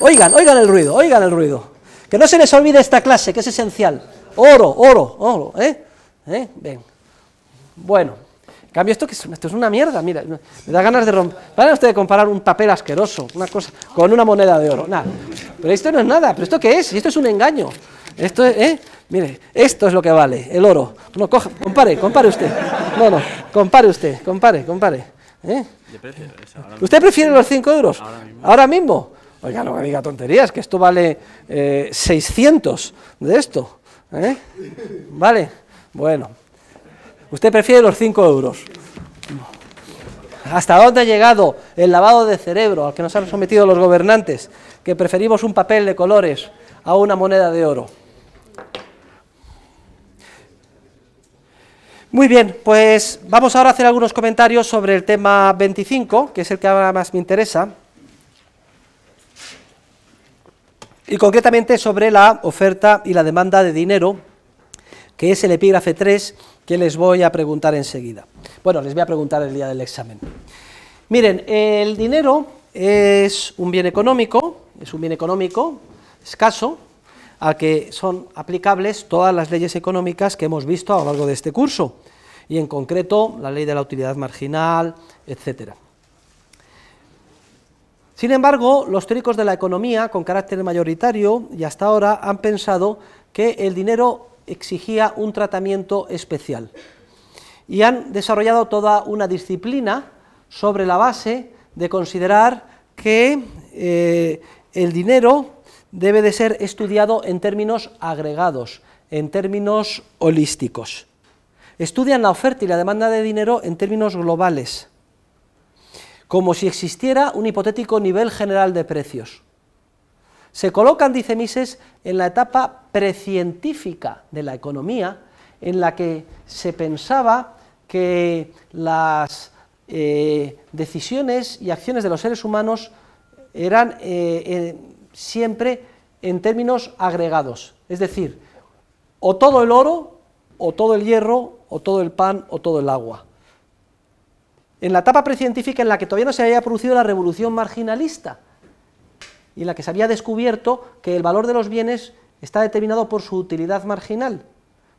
oigan, oigan el ruido, oigan el ruido. Que no se les olvide esta clase, que es esencial. Oro, oro, oro. ¿eh? ¿Eh? Bueno cambio, esto, que es, esto es una mierda, mira, me da ganas de romper. ¿Para usted de comparar un papel asqueroso, una cosa, con una moneda de oro, nada. Pero esto no es nada, pero esto qué es, esto es un engaño. Esto es, ¿eh? Mire, esto es lo que vale, el oro. No, coja, compare, compare usted. No, no, compare usted, compare, compare. ¿eh? ¿Usted prefiere los 5 euros? Ahora mismo. Oiga, no me diga tonterías, que esto vale 600 eh, de esto. ¿eh? ¿Vale? Bueno. Usted prefiere los 5 euros. ¿Hasta dónde ha llegado el lavado de cerebro al que nos han sometido los gobernantes, que preferimos un papel de colores a una moneda de oro? Muy bien, pues vamos ahora a hacer algunos comentarios sobre el tema 25, que es el que ahora más me interesa, y concretamente sobre la oferta y la demanda de dinero que es el epígrafe 3 que les voy a preguntar enseguida. Bueno, les voy a preguntar el día del examen. Miren, el dinero es un bien económico, es un bien económico escaso, al que son aplicables todas las leyes económicas que hemos visto a lo largo de este curso, y en concreto la ley de la utilidad marginal, etc. Sin embargo, los teóricos de la economía, con carácter mayoritario y hasta ahora, han pensado que el dinero exigía un tratamiento especial. Y han desarrollado toda una disciplina sobre la base de considerar que eh, el dinero debe de ser estudiado en términos agregados, en términos holísticos. Estudian la oferta y la demanda de dinero en términos globales, como si existiera un hipotético nivel general de precios. Se colocan, dice Mises, en la etapa precientífica de la economía, en la que se pensaba que las eh, decisiones y acciones de los seres humanos eran eh, eh, siempre en términos agregados, es decir, o todo el oro, o todo el hierro, o todo el pan, o todo el agua. En la etapa precientífica en la que todavía no se había producido la revolución marginalista, y la que se había descubierto que el valor de los bienes está determinado por su utilidad marginal,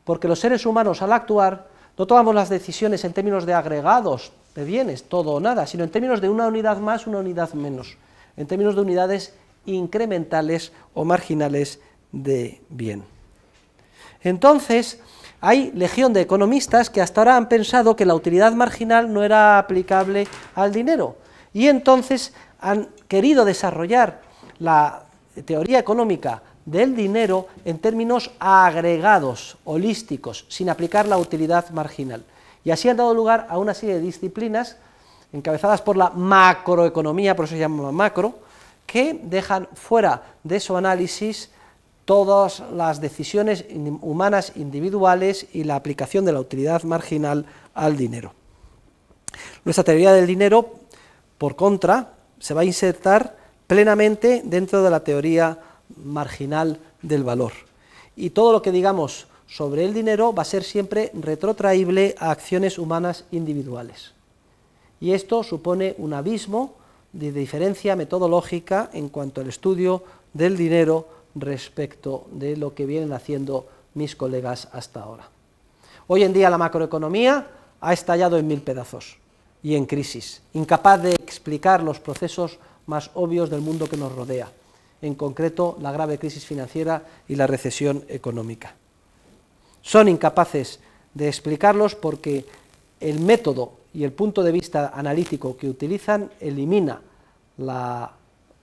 porque los seres humanos al actuar no tomamos las decisiones en términos de agregados de bienes, todo o nada, sino en términos de una unidad más, una unidad menos, en términos de unidades incrementales o marginales de bien. Entonces, hay legión de economistas que hasta ahora han pensado que la utilidad marginal no era aplicable al dinero y entonces han querido desarrollar la teoría económica del dinero en términos agregados, holísticos, sin aplicar la utilidad marginal. Y así han dado lugar a una serie de disciplinas encabezadas por la macroeconomía, por eso se llama macro, que dejan fuera de su análisis todas las decisiones humanas individuales y la aplicación de la utilidad marginal al dinero. Nuestra teoría del dinero, por contra, se va a insertar plenamente dentro de la teoría marginal del valor. Y todo lo que digamos sobre el dinero va a ser siempre retrotraíble a acciones humanas individuales. Y esto supone un abismo de diferencia metodológica en cuanto al estudio del dinero respecto de lo que vienen haciendo mis colegas hasta ahora. Hoy en día la macroeconomía ha estallado en mil pedazos y en crisis, incapaz de explicar los procesos más obvios del mundo que nos rodea, en concreto la grave crisis financiera y la recesión económica. Son incapaces de explicarlos porque el método y el punto de vista analítico que utilizan elimina la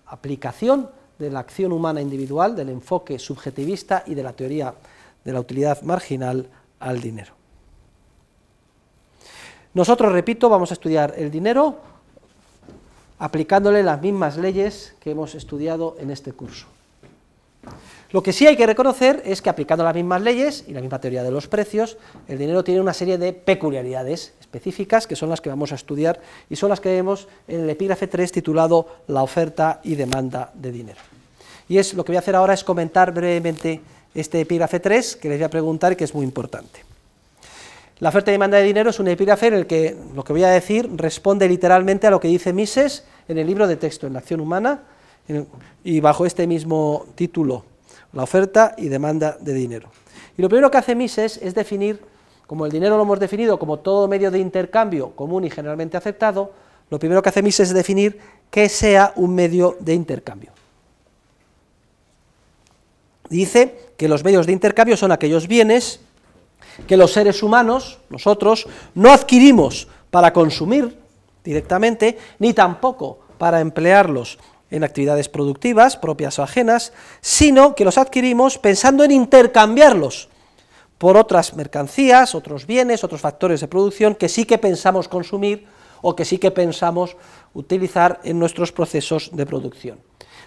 aplicación de la acción humana individual, del enfoque subjetivista y de la teoría de la utilidad marginal al dinero. Nosotros, repito, vamos a estudiar el dinero aplicándole las mismas leyes que hemos estudiado en este curso. Lo que sí hay que reconocer es que aplicando las mismas leyes y la misma teoría de los precios, el dinero tiene una serie de peculiaridades específicas que son las que vamos a estudiar y son las que vemos en el epígrafe 3 titulado La oferta y demanda de dinero. Y es lo que voy a hacer ahora es comentar brevemente este epígrafe 3 que les voy a preguntar y que es muy importante. La oferta y demanda de dinero es un epígrafe en el que lo que voy a decir responde literalmente a lo que dice Mises en el libro de texto, en la acción humana, y bajo este mismo título, la oferta y demanda de dinero. Y lo primero que hace Mises es definir, como el dinero lo hemos definido como todo medio de intercambio común y generalmente aceptado, lo primero que hace Mises es definir qué sea un medio de intercambio. Dice que los medios de intercambio son aquellos bienes que los seres humanos, nosotros, no adquirimos para consumir directamente, ni tampoco para emplearlos en actividades productivas, propias o ajenas, sino que los adquirimos pensando en intercambiarlos por otras mercancías, otros bienes, otros factores de producción que sí que pensamos consumir o que sí que pensamos utilizar en nuestros procesos de producción.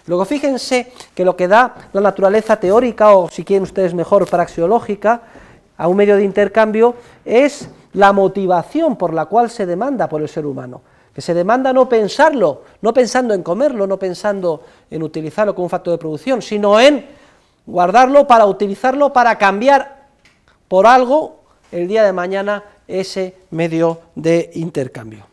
Luego fíjense que lo que da la naturaleza teórica o si quieren ustedes mejor praxeológica a un medio de intercambio es la motivación por la cual se demanda por el ser humano. Que se demanda no pensarlo, no pensando en comerlo, no pensando en utilizarlo como un factor de producción, sino en guardarlo para utilizarlo, para cambiar por algo el día de mañana ese medio de intercambio.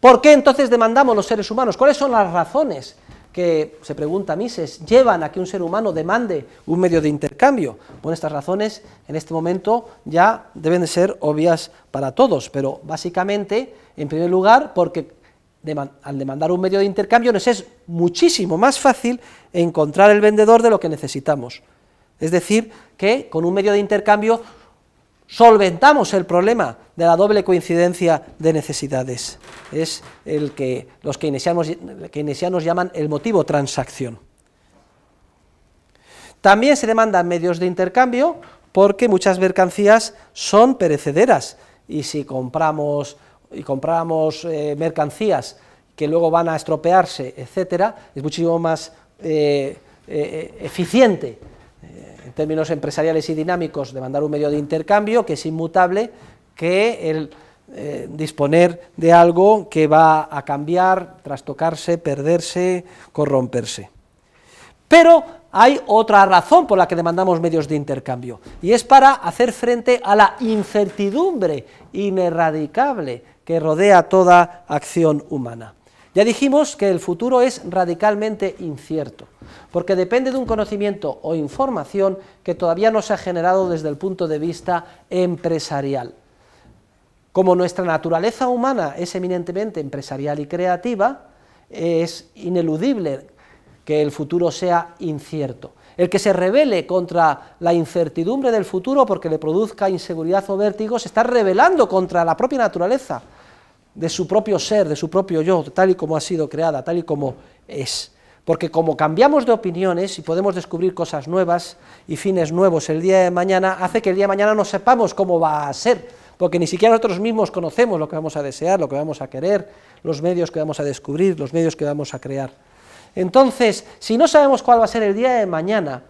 ¿Por qué entonces demandamos los seres humanos? ¿Cuáles son las razones que se pregunta Mises, llevan a que un ser humano demande un medio de intercambio. Bueno, estas razones en este momento ya deben ser obvias para todos, pero básicamente, en primer lugar, porque al demandar un medio de intercambio nos es muchísimo más fácil encontrar el vendedor de lo que necesitamos. Es decir, que con un medio de intercambio solventamos el problema de la doble coincidencia de necesidades es el que los keynesianos, llaman el motivo transacción. También se demandan medios de intercambio porque muchas mercancías son perecederas y si compramos, y eh, mercancías que luego van a estropearse, etcétera, es muchísimo más eh, eh, eficiente en términos empresariales y dinámicos demandar un medio de intercambio que es inmutable que el eh, disponer de algo que va a cambiar, trastocarse, perderse, corromperse. Pero hay otra razón por la que demandamos medios de intercambio, y es para hacer frente a la incertidumbre inerradicable que rodea toda acción humana. Ya dijimos que el futuro es radicalmente incierto, porque depende de un conocimiento o información que todavía no se ha generado desde el punto de vista empresarial. Como nuestra naturaleza humana es eminentemente empresarial y creativa, es ineludible que el futuro sea incierto. El que se revele contra la incertidumbre del futuro porque le produzca inseguridad o vértigo se está rebelando contra la propia naturaleza de su propio ser, de su propio yo, tal y como ha sido creada, tal y como es. Porque como cambiamos de opiniones y podemos descubrir cosas nuevas y fines nuevos el día de mañana, hace que el día de mañana no sepamos cómo va a ser porque ni siquiera nosotros mismos conocemos lo que vamos a desear, lo que vamos a querer, los medios que vamos a descubrir, los medios que vamos a crear. Entonces, si no sabemos cuál va a ser el día de mañana,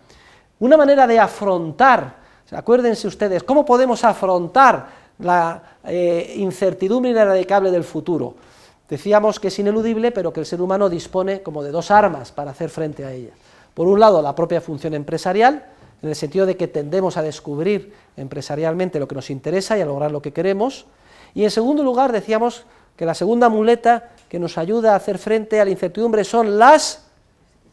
una manera de afrontar, acuérdense ustedes, ¿cómo podemos afrontar la eh, incertidumbre ineradicable del futuro? Decíamos que es ineludible, pero que el ser humano dispone como de dos armas para hacer frente a ella. Por un lado, la propia función empresarial, en el sentido de que tendemos a descubrir empresarialmente lo que nos interesa y a lograr lo que queremos. Y en segundo lugar, decíamos que la segunda muleta que nos ayuda a hacer frente a la incertidumbre son las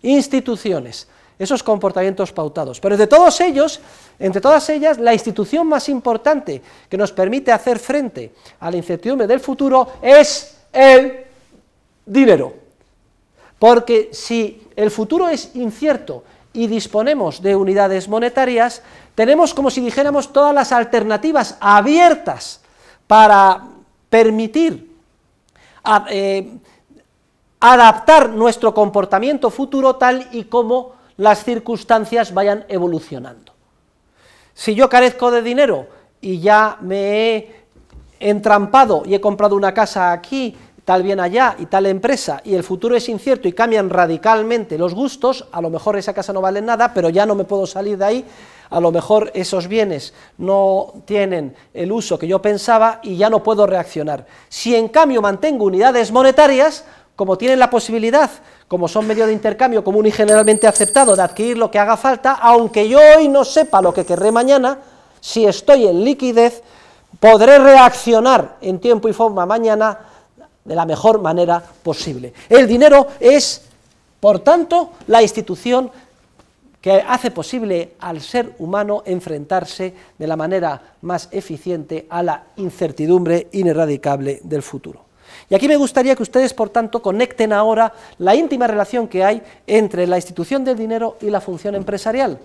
instituciones, esos comportamientos pautados. Pero de todos ellos, entre todas ellas, la institución más importante que nos permite hacer frente a la incertidumbre del futuro es el dinero. Porque si el futuro es incierto y disponemos de unidades monetarias, tenemos como si dijéramos todas las alternativas abiertas para permitir eh, adaptar nuestro comportamiento futuro tal y como las circunstancias vayan evolucionando. Si yo carezco de dinero y ya me he entrampado y he comprado una casa aquí tal bien allá y tal empresa, y el futuro es incierto y cambian radicalmente los gustos, a lo mejor esa casa no vale nada, pero ya no me puedo salir de ahí, a lo mejor esos bienes no tienen el uso que yo pensaba y ya no puedo reaccionar. Si en cambio mantengo unidades monetarias, como tienen la posibilidad, como son medio de intercambio común y generalmente aceptado, de adquirir lo que haga falta, aunque yo hoy no sepa lo que querré mañana, si estoy en liquidez, podré reaccionar en tiempo y forma mañana de la mejor manera posible. El dinero es, por tanto, la institución que hace posible al ser humano enfrentarse de la manera más eficiente a la incertidumbre inerradicable del futuro. Y aquí me gustaría que ustedes, por tanto, conecten ahora la íntima relación que hay entre la institución del dinero y la función empresarial.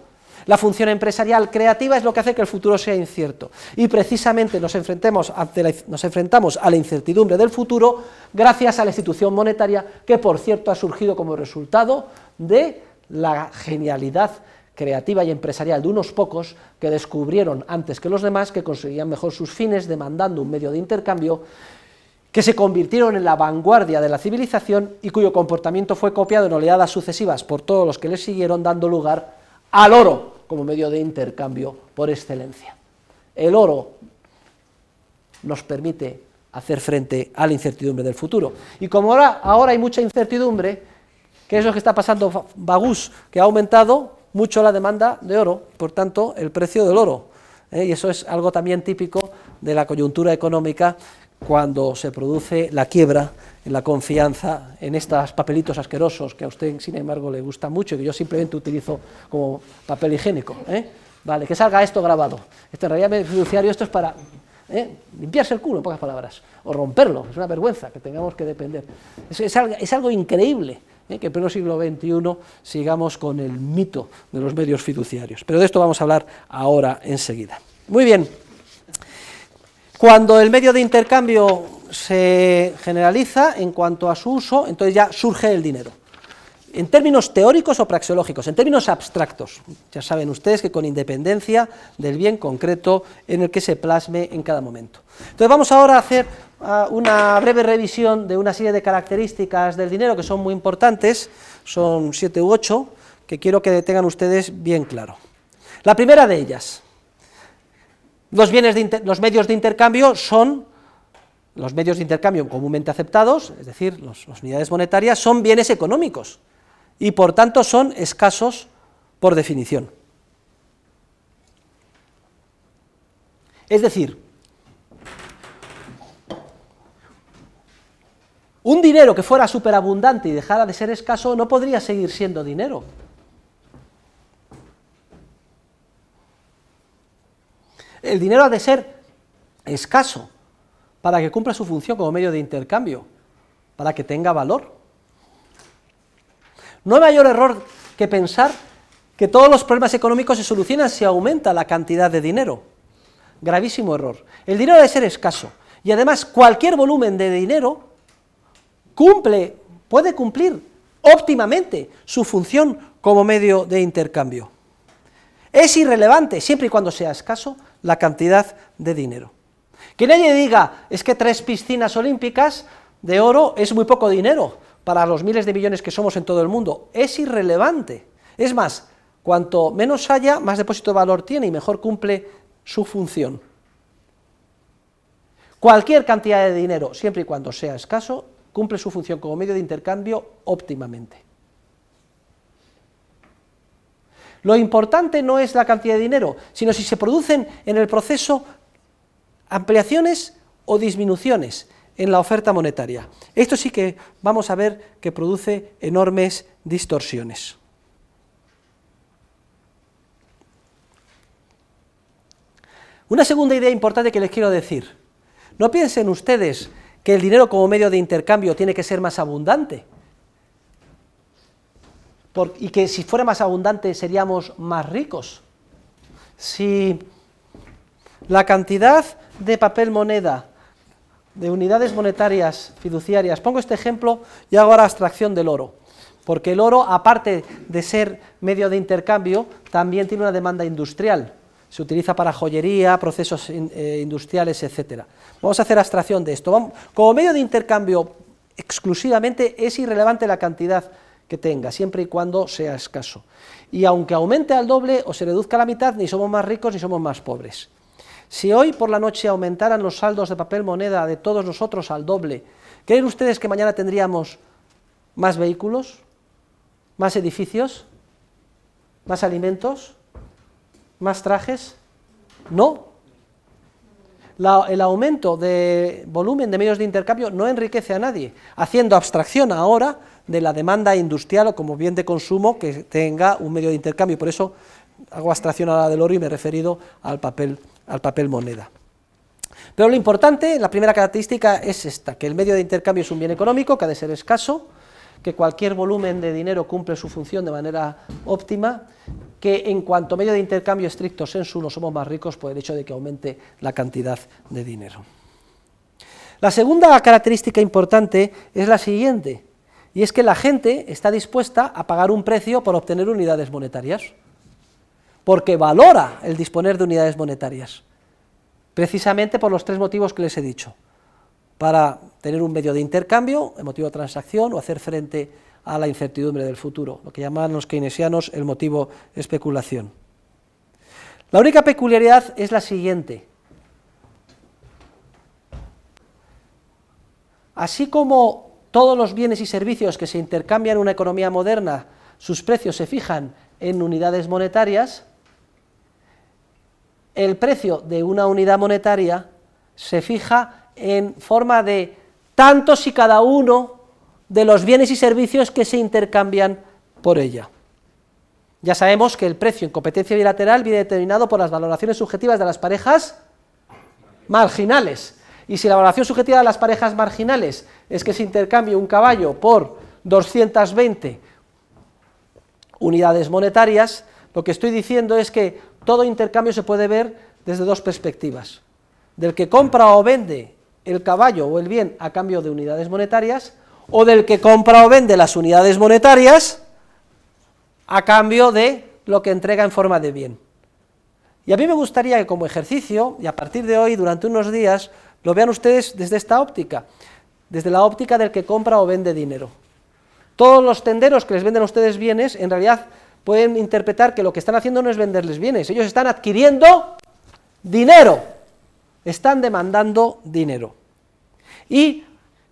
La función empresarial creativa es lo que hace que el futuro sea incierto. Y precisamente nos, nos enfrentamos a la incertidumbre del futuro gracias a la institución monetaria que, por cierto, ha surgido como resultado de la genialidad creativa y empresarial de unos pocos que descubrieron antes que los demás que conseguían mejor sus fines demandando un medio de intercambio que se convirtieron en la vanguardia de la civilización y cuyo comportamiento fue copiado en oleadas sucesivas por todos los que les siguieron, dando lugar al oro como medio de intercambio por excelencia. El oro nos permite hacer frente a la incertidumbre del futuro. Y como ahora, ahora hay mucha incertidumbre, ¿qué es lo que está pasando Bagus? Que ha aumentado mucho la demanda de oro, por tanto, el precio del oro. ¿eh? Y eso es algo también típico de la coyuntura económica cuando se produce la quiebra en la confianza en estos papelitos asquerosos que a usted, sin embargo, le gusta mucho que yo simplemente utilizo como papel higiénico. ¿eh? Vale, que salga esto grabado. Esto en realidad fiduciario esto es para ¿eh? limpiarse el culo, en pocas palabras, o romperlo. Es una vergüenza que tengamos que depender. Es, algo, increíble ¿eh? que en pleno siglo XXI sigamos con el mito de los medios fiduciarios. Pero de esto vamos a hablar ahora enseguida. Muy bien. Cuando el medio de intercambio se generaliza en cuanto a su uso, entonces ya surge el dinero. En términos teóricos o praxeológicos, en términos abstractos, ya saben ustedes que con independencia del bien concreto en el que se plasme en cada momento. Entonces vamos ahora a hacer ah, una breve revisión de una serie de características del dinero que son muy importantes, son siete u ocho, que quiero que tengan ustedes bien claro. La primera de ellas, los, bienes los medios de intercambio son los medios de intercambio comúnmente aceptados, es decir, las unidades monetarias, son bienes económicos y por tanto son escasos por definición. Es decir, un dinero que fuera superabundante y dejara de ser escaso no podría seguir siendo dinero, El dinero ha de ser escaso para que cumpla su función como medio de intercambio, para que tenga valor. No hay mayor error que pensar que todos los problemas económicos se solucionan si aumenta la cantidad de dinero. Gravísimo error. El dinero ha de ser escaso. Y además cualquier volumen de dinero cumple, puede cumplir óptimamente su función como medio de intercambio. Es irrelevante, siempre y cuando sea escaso, la cantidad de dinero. Que nadie diga, es que tres piscinas olímpicas de oro es muy poco dinero para los miles de millones que somos en todo el mundo. Es irrelevante. Es más, cuanto menos haya, más depósito de valor tiene y mejor cumple su función. Cualquier cantidad de dinero, siempre y cuando sea escaso, cumple su función como medio de intercambio óptimamente. Lo importante no es la cantidad de dinero, sino si se producen en el proceso ampliaciones o disminuciones en la oferta monetaria. Esto sí que vamos a ver que produce enormes distorsiones. Una segunda idea importante que les quiero decir. No piensen ustedes que el dinero como medio de intercambio tiene que ser más abundante y que si fuera más abundante seríamos más ricos. Si la cantidad de papel moneda, de unidades monetarias fiduciarias, pongo este ejemplo y hago ahora abstracción del oro, porque el oro, aparte de ser medio de intercambio, también tiene una demanda industrial se utiliza para joyería, procesos eh, industriales, etc. Vamos a hacer abstracción de esto. como medio de intercambio exclusivamente es irrelevante la cantidad que tenga, siempre y cuando sea escaso. Y aunque aumente al doble o se reduzca a la mitad, ni somos más ricos ni somos más pobres. Si hoy por la noche aumentaran los saldos de papel moneda de todos nosotros al doble, ¿creen ustedes que mañana tendríamos más vehículos, más edificios, más alimentos, más trajes? No. el aumento de volumen de medios de intercambio no enriquece a nadie. Haciendo abstracción ahora de la demanda industrial o como bien de consumo que tenga un medio de intercambio. Por eso hago abstracción a la del oro y me he referido al papel, al papel moneda. Pero lo importante, la primera característica es esta, que el medio de intercambio es un bien económico, que ha de ser escaso, que cualquier volumen de dinero cumple su función de manera óptima, que en cuanto medio de intercambio estricto sensu no somos más ricos por el hecho de que aumente la cantidad de dinero. La segunda característica importante es la siguiente, y es que la gente está dispuesta a pagar un precio por obtener unidades monetarias, porque valora el disponer de unidades monetarias, precisamente por los tres motivos que les he dicho, para tener un medio de intercambio, el motivo de transacción o hacer frente a la incertidumbre del futuro, lo que llaman los keynesianos el motivo especulación. La única peculiaridad es la siguiente. Así como todos los bienes y servicios que se intercambian en una economía moderna, sus precios se fijan en unidades monetarias. El precio de una unidad monetaria se fija en forma de tantos y cada uno de los bienes y servicios que se intercambian por ella. Ya sabemos que el precio en competencia bilateral viene determinado por las valoraciones subjetivas de las parejas marginales. Y si la valoración subjetiva de las parejas marginales es que se intercambie un caballo por 220 unidades monetarias, lo que estoy diciendo es que todo intercambio se puede ver desde dos perspectivas. Del que compra o vende el caballo o el bien a cambio de unidades monetarias, o del que compra o vende las unidades monetarias a cambio de lo que entrega en forma de bien. Y a mí me gustaría que como ejercicio, y a partir de hoy, durante unos días, lo vean ustedes desde esta óptica, desde la óptica del que compra o vende dinero. Todos los tenderos que les venden a ustedes bienes, en realidad pueden interpretar que lo que están haciendo no es venderles bienes, ellos están adquiriendo dinero, están demandando dinero. Y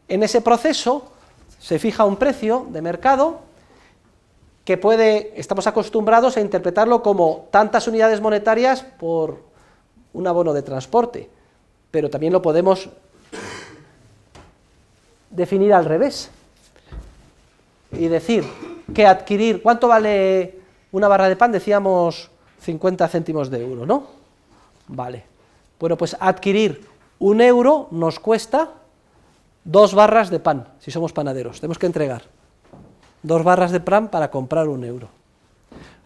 en ese proceso se fija un precio de mercado que puede, estamos acostumbrados a interpretarlo como tantas unidades monetarias por un abono de transporte pero también lo podemos definir al revés y decir que adquirir, ¿cuánto vale una barra de pan? Decíamos 50 céntimos de euro, ¿no? Vale. Bueno, pues adquirir un euro nos cuesta dos barras de pan, si somos panaderos, tenemos que entregar dos barras de pan para comprar un euro.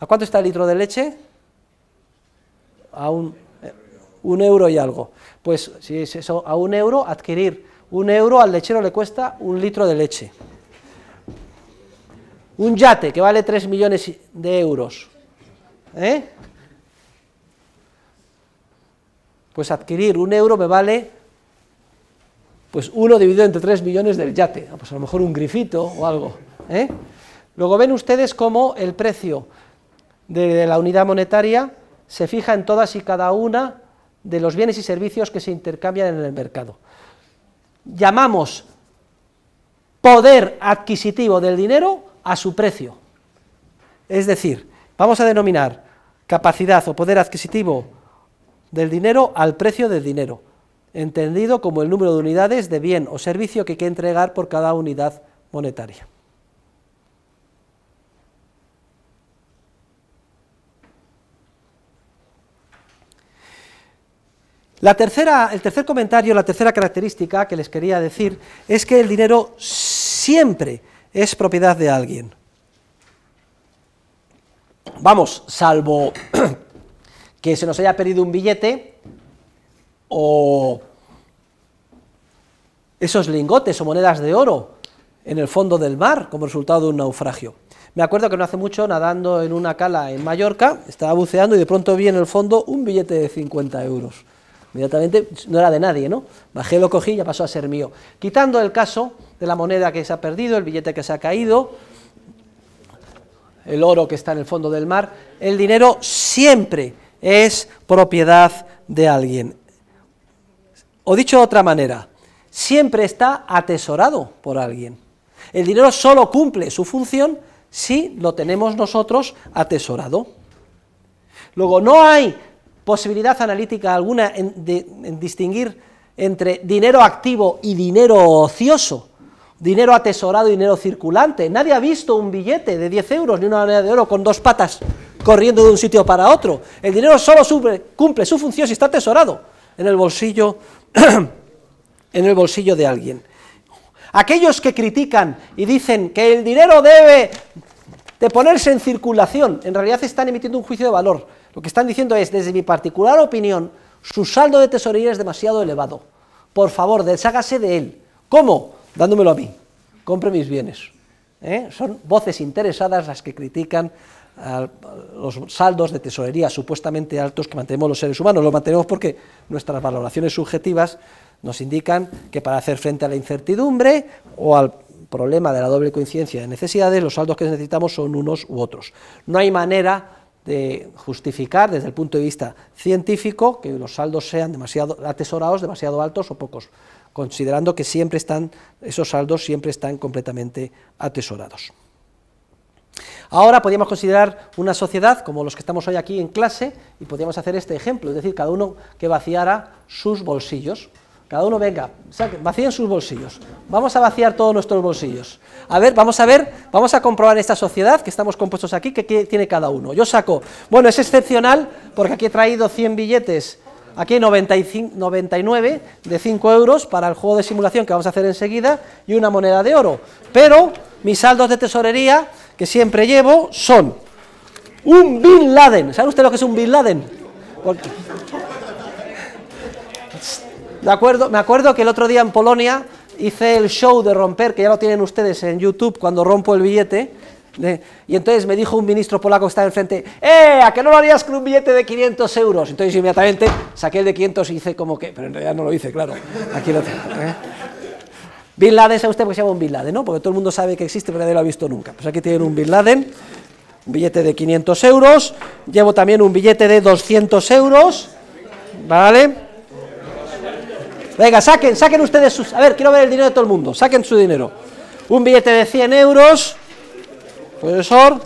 ¿A cuánto está el litro de leche? A un un euro y algo. Pues si es eso, a un euro adquirir un euro al lechero le cuesta un litro de leche. Un yate que vale 3 millones de euros. ¿eh? Pues adquirir un euro me vale pues uno dividido entre 3 millones del yate. Ah, pues a lo mejor un grifito o algo. ¿eh? Luego ven ustedes cómo el precio de la unidad monetaria se fija en todas y cada una de los bienes y servicios que se intercambian en el mercado. Llamamos poder adquisitivo del dinero a su precio. Es decir, vamos a denominar capacidad o poder adquisitivo del dinero al precio del dinero, entendido como el número de unidades de bien o servicio que hay que entregar por cada unidad monetaria. La tercera, el tercer comentario, la tercera característica que les quería decir es que el dinero siempre es propiedad de alguien. Vamos, salvo (clears throat) que se nos haya perdido un billete o esos lingotes o monedas de oro en el fondo del mar como resultado de un naufragio. Me acuerdo que no hace mucho nadando en una cala en Mallorca, estaba buceando y de pronto vi en el fondo un billete de 50 euros Inmediatamente no era de nadie, ¿no? Bajé, lo cogí y ya pasó a ser mío. Quitando el caso de la moneda que se ha perdido, el billete que se ha caído, el oro que está en el fondo del mar, el dinero siempre es propiedad de alguien. O dicho de otra manera, siempre está atesorado por alguien. El dinero solo cumple su función si lo tenemos nosotros atesorado. Luego, no hay posibilidad analítica alguna en, distinguir entre dinero activo y dinero ocioso, dinero atesorado y dinero circulante. Nadie ha visto un billete de 10 euros ni una moneda de oro con dos patas corriendo de un sitio para otro. El dinero solo cumple su función si está atesorado en el bolsillo, (clears throat) en el bolsillo de alguien. Aquellos que critican y dicen que el dinero debe de ponerse en circulación. En realidad están emitiendo un juicio de valor. Lo que están diciendo es, desde mi particular opinión, su saldo de tesorería es demasiado elevado. Por favor, deshágase de él. ¿Cómo? Dándomelo a mí. Compre mis bienes. ¿Eh? Son voces interesadas las que critican los saldos de tesorería supuestamente altos que mantenemos los seres humanos. Los mantenemos porque nuestras valoraciones subjetivas nos indican que para hacer frente a la incertidumbre o al problema de la doble coincidencia de necesidades, los saldos que necesitamos son unos u otros. No hay manera de justificar desde el punto de vista científico que los saldos sean demasiado atesorados, demasiado altos o pocos, considerando que siempre están, esos saldos siempre están completamente atesorados. Ahora podríamos considerar una sociedad como los que estamos hoy aquí en clase y podríamos hacer este ejemplo, es decir, cada uno que vaciara sus bolsillos. Cada uno venga, vacíen sus bolsillos. Vamos a vaciar todos nuestros bolsillos. A ver, vamos a ver, vamos a comprobar esta sociedad que estamos compuestos aquí, que, tiene cada uno. Yo saco, bueno, es excepcional porque aquí he traído 100 billetes, aquí 99 de 5 euros para el juego de simulación que vamos a hacer enseguida y una moneda de oro. Pero mis saldos de tesorería que siempre llevo son un Bin Laden. ¿Sabe usted lo que es un Bin Laden? Porque ¿De acuerdo? Me acuerdo que el otro día en Polonia hice el show de romper, que ya lo tienen ustedes en YouTube, cuando rompo el billete. y entonces me dijo un ministro polaco que estaba enfrente, ¡eh! ¿A qué no lo harías con un billete de 500 euros? Entonces inmediatamente saqué el de 500 y hice como que, pero en realidad no lo hice, claro. Aquí lo tengo. ¿eh? Bin Laden, ¿sabe usted por se llama un Bin Laden? ¿no? Porque todo el mundo sabe que existe, pero nadie lo ha visto nunca. Pues aquí tienen un Bin Laden, un billete de 500 euros, llevo también un billete de 200 euros, ¿vale? Venga, saquen, saquen ustedes sus... A ver, quiero ver el dinero de todo el mundo. Saquen su dinero. Un billete de 100 euros. Profesor.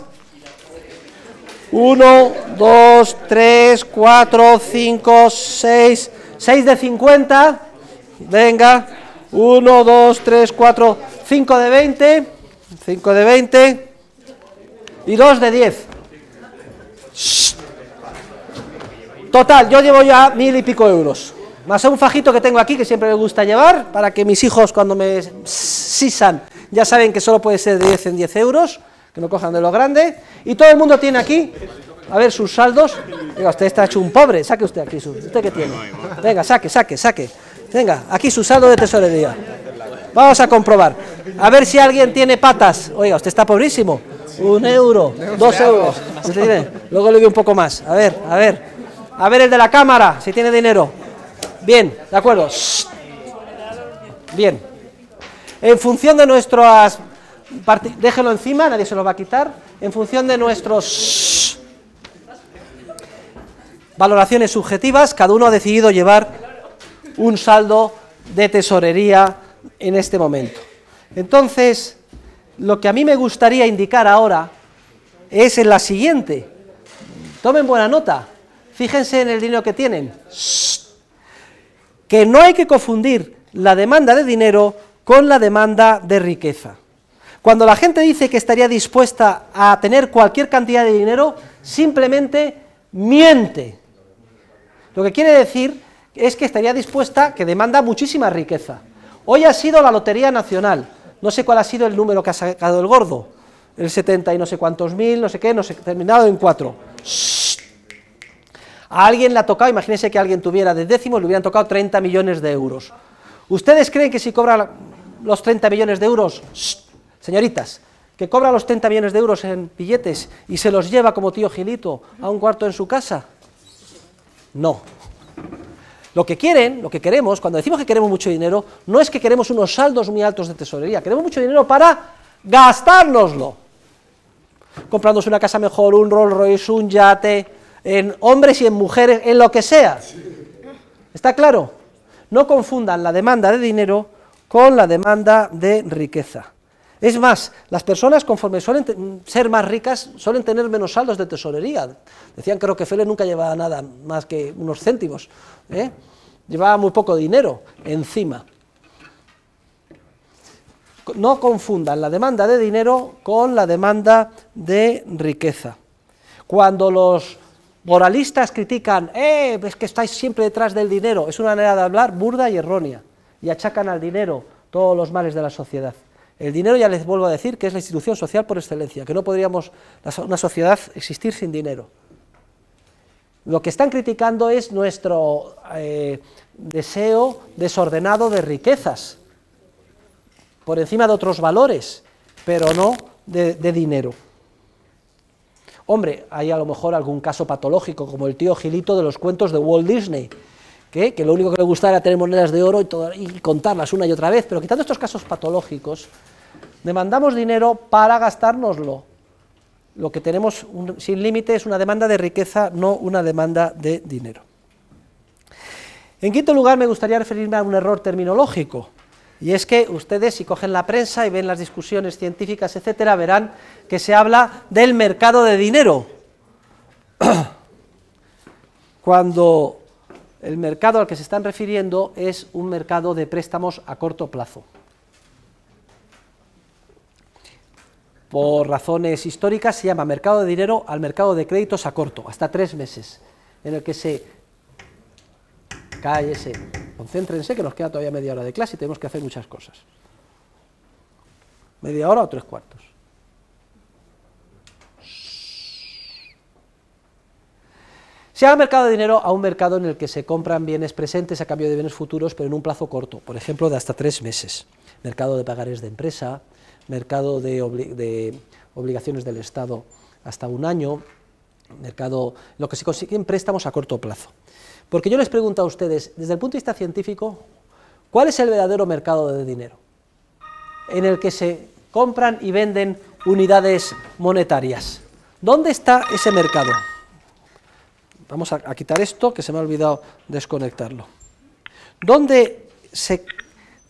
1, 2, 3, 4, 5, 6. 6 de 50. Venga. 1, 2, 3, 4, 5 de 20. 5 de 20. Y 2 de 10. Total, yo llevo ya mil y pico euros. Más un fajito que tengo aquí que siempre me gusta llevar para que mis hijos cuando me sisan ya saben que solo puede ser de 10 en 10 euros, que no cojan de lo grande. Y todo el mundo tiene aquí, a ver, sus saldos. Venga, usted está hecho un pobre, saque usted aquí su... ¿Usted qué tiene? Venga, saque, saque, saque. Venga, aquí su saldo de tesorería. Vamos a comprobar. A ver si alguien tiene patas. Oiga, usted está pobrísimo. Un euro, dos euros. Luego le doy un poco más. A ver, a ver. A ver el de la cámara, si tiene dinero. Bien, de acuerdo. Bien. En función de nuestras... Déjelo encima, nadie se lo va a quitar. En función de nuestros... Valoraciones subjetivas, cada uno ha decidido llevar un saldo de tesorería en este momento. Entonces, lo que a mí me gustaría indicar ahora es en la siguiente. Tomen buena nota. Fíjense en el dinero que tienen que no hay que confundir la demanda de dinero con la demanda de riqueza. Cuando la gente dice que estaría dispuesta a tener cualquier cantidad de dinero, simplemente miente. Lo que quiere decir es que estaría dispuesta, que demanda muchísima riqueza. Hoy ha sido la Lotería Nacional. No sé cuál ha sido el número que ha sacado el gordo. El 70 y no sé cuántos mil, no sé qué, no sé, terminado en cuatro. A alguien le ha tocado, imagínense que alguien tuviera de décimo, le hubieran tocado 30 millones de euros. ¿Ustedes creen que si cobra los 30 millones de euros, señoritas, que cobra los 30 millones de euros en billetes y se los lleva como tío Gilito a un cuarto en su casa? No. Lo que quieren, lo que queremos, cuando decimos que queremos mucho dinero, no es que queremos unos saldos muy altos de tesorería, queremos mucho dinero para gastárnoslo. Comprándose una casa mejor, un Rolls Royce, un yate, en hombres y en mujeres, en lo que sea. ¿Está claro? No confundan la demanda de dinero con la demanda de riqueza. Es más, las personas conforme suelen ser más ricas suelen tener menos saldos de tesorería. Decían que Rockefeller nunca llevaba nada más que unos céntimos. ¿eh? Llevaba muy poco dinero encima. No confundan la demanda de dinero con la demanda de riqueza. Cuando los Moralistas critican, eh, es que estáis siempre detrás del dinero. Es una manera de hablar burda y errónea. Y achacan al dinero todos los males de la sociedad. El dinero, ya les vuelvo a decir, que es la institución social por excelencia, que no podríamos una sociedad existir sin dinero. Lo que están criticando es nuestro eh, deseo desordenado de riquezas, por encima de otros valores, pero no de dinero. Hombre, hay a lo mejor algún caso patológico, como el tío Gilito de los cuentos de Walt Disney, que, lo único que le gustaba era tener monedas de oro y, contarlas una y otra vez, pero quitando estos casos patológicos, demandamos dinero para gastárnoslo. Lo que tenemos sin límite es una demanda de riqueza, no una demanda de dinero. En quinto lugar, me gustaría referirme a un error terminológico. Y es que ustedes, si cogen la prensa y ven las discusiones científicas, etcétera, verán que se habla del mercado de dinero. (clears throat) Cuando el mercado al que se están refiriendo es un mercado de préstamos a corto plazo. Por razones históricas se llama mercado de dinero al mercado de créditos a corto, hasta tres meses, en el que se... Cállese Concéntrense que nos queda todavía media hora de clase y tenemos que hacer muchas cosas. Media hora o tres cuartos. Se haga mercado de dinero a un mercado en el que se compran bienes presentes a cambio de bienes futuros, pero en un plazo corto, por ejemplo, de hasta tres meses. Mercado de pagares de empresa, mercado de, de obligaciones del Estado hasta un año, mercado, lo que se consiguen préstamos a corto plazo. Porque yo les pregunto a ustedes, desde el punto de vista científico, ¿cuál es el verdadero mercado de dinero? En el que se compran y venden unidades monetarias. ¿Dónde está ese mercado? Vamos a, quitar esto, que se me ha olvidado desconectarlo. ¿Dónde, se,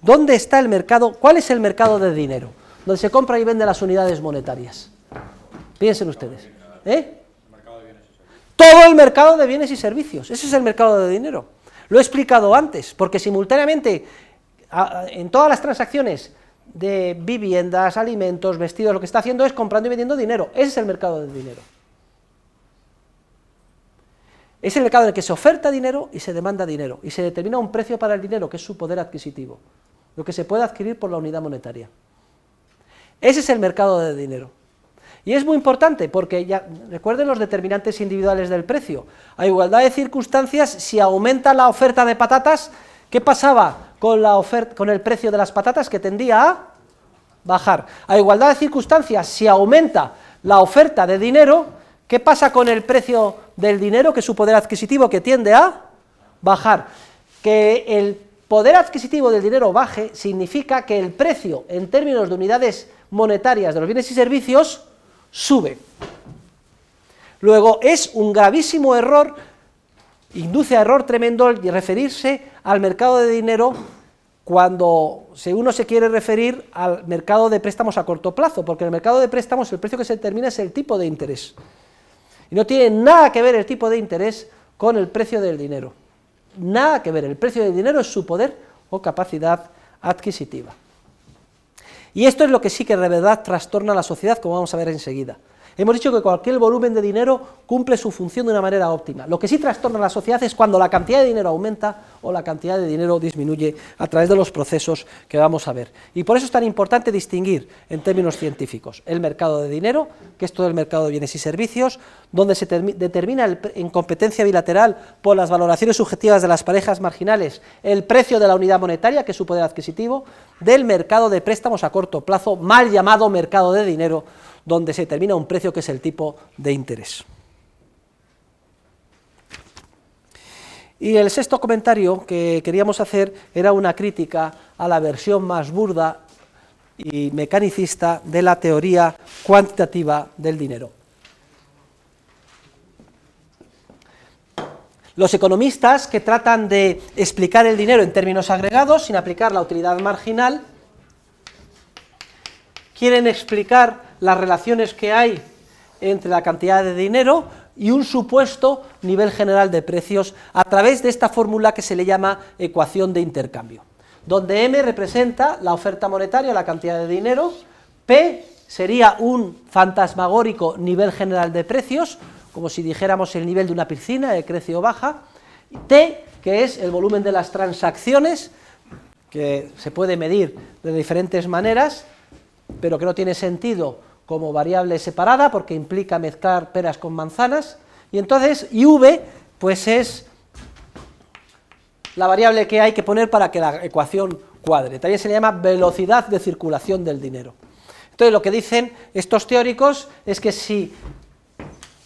¿Dónde está el mercado? ¿Cuál es el mercado de dinero? Donde se compra y vende las unidades monetarias. Piensen ustedes. ¿Eh? todo el mercado de bienes y servicios. Ese es el mercado de dinero. Lo he explicado antes, porque simultáneamente en todas las transacciones de viviendas, alimentos, vestidos, lo que está haciendo es comprando y vendiendo dinero. Ese es el mercado del dinero. Es el mercado en el que se oferta dinero y se demanda dinero, y se determina un precio para el dinero, que es su poder adquisitivo, lo que se puede adquirir por la unidad monetaria. Ese es el mercado de dinero. Y es muy importante porque, ya, recuerden los determinantes individuales del precio, a igualdad de circunstancias, si aumenta la oferta de patatas, ¿qué pasaba con, la con el precio de las patatas que tendía a bajar? A igualdad de circunstancias, si aumenta la oferta de dinero, ¿qué pasa con el precio del dinero, que su poder adquisitivo que tiende a bajar? Que el poder adquisitivo del dinero baje significa que el precio en términos de unidades monetarias de los bienes y servicios sube. Luego, es un gravísimo error, induce a error tremendo referirse al mercado de dinero cuando si uno se quiere referir al mercado de préstamos a corto plazo, porque en el mercado de préstamos el precio que se determina es el tipo de interés. Y no tiene nada que ver el tipo de interés con el precio del dinero. Nada que ver, el precio del dinero es su poder o capacidad adquisitiva. Y esto es lo que sí que de verdad trastorna a la sociedad, como vamos a ver enseguida. Hemos dicho que cualquier volumen de dinero cumple su función de una manera óptima. Lo que sí trastorna a la sociedad es cuando la cantidad de dinero aumenta o la cantidad de dinero disminuye a través de los procesos que vamos a ver. Y por eso es tan importante distinguir en términos científicos el mercado de dinero, que es todo el mercado de bienes y servicios, donde se determina en competencia bilateral por las valoraciones subjetivas de las parejas marginales el precio de la unidad monetaria, que es su poder adquisitivo, del mercado de préstamos a corto plazo, mal llamado mercado de dinero, donde se determina un precio que es el tipo de interés. Y el sexto comentario que queríamos hacer era una crítica a la versión más burda y mecanicista de la teoría cuantitativa del dinero. Los economistas que tratan de explicar el dinero en términos agregados sin aplicar la utilidad marginal quieren explicar las relaciones que hay entre la cantidad de dinero y un supuesto nivel general de precios a través de esta fórmula que se le llama ecuación de intercambio, donde M representa la oferta monetaria, la cantidad de dinero, P sería un fantasmagórico nivel general de precios, como si dijéramos el nivel de una piscina, de crece o baja, T, que es el volumen de las transacciones, que se puede medir de diferentes maneras, pero que no tiene sentido como variable separada porque implica mezclar peras con manzanas y entonces y v, pues es la variable que hay que poner para que la ecuación cuadre. También se le llama velocidad de circulación del dinero. Entonces lo que dicen estos teóricos es que si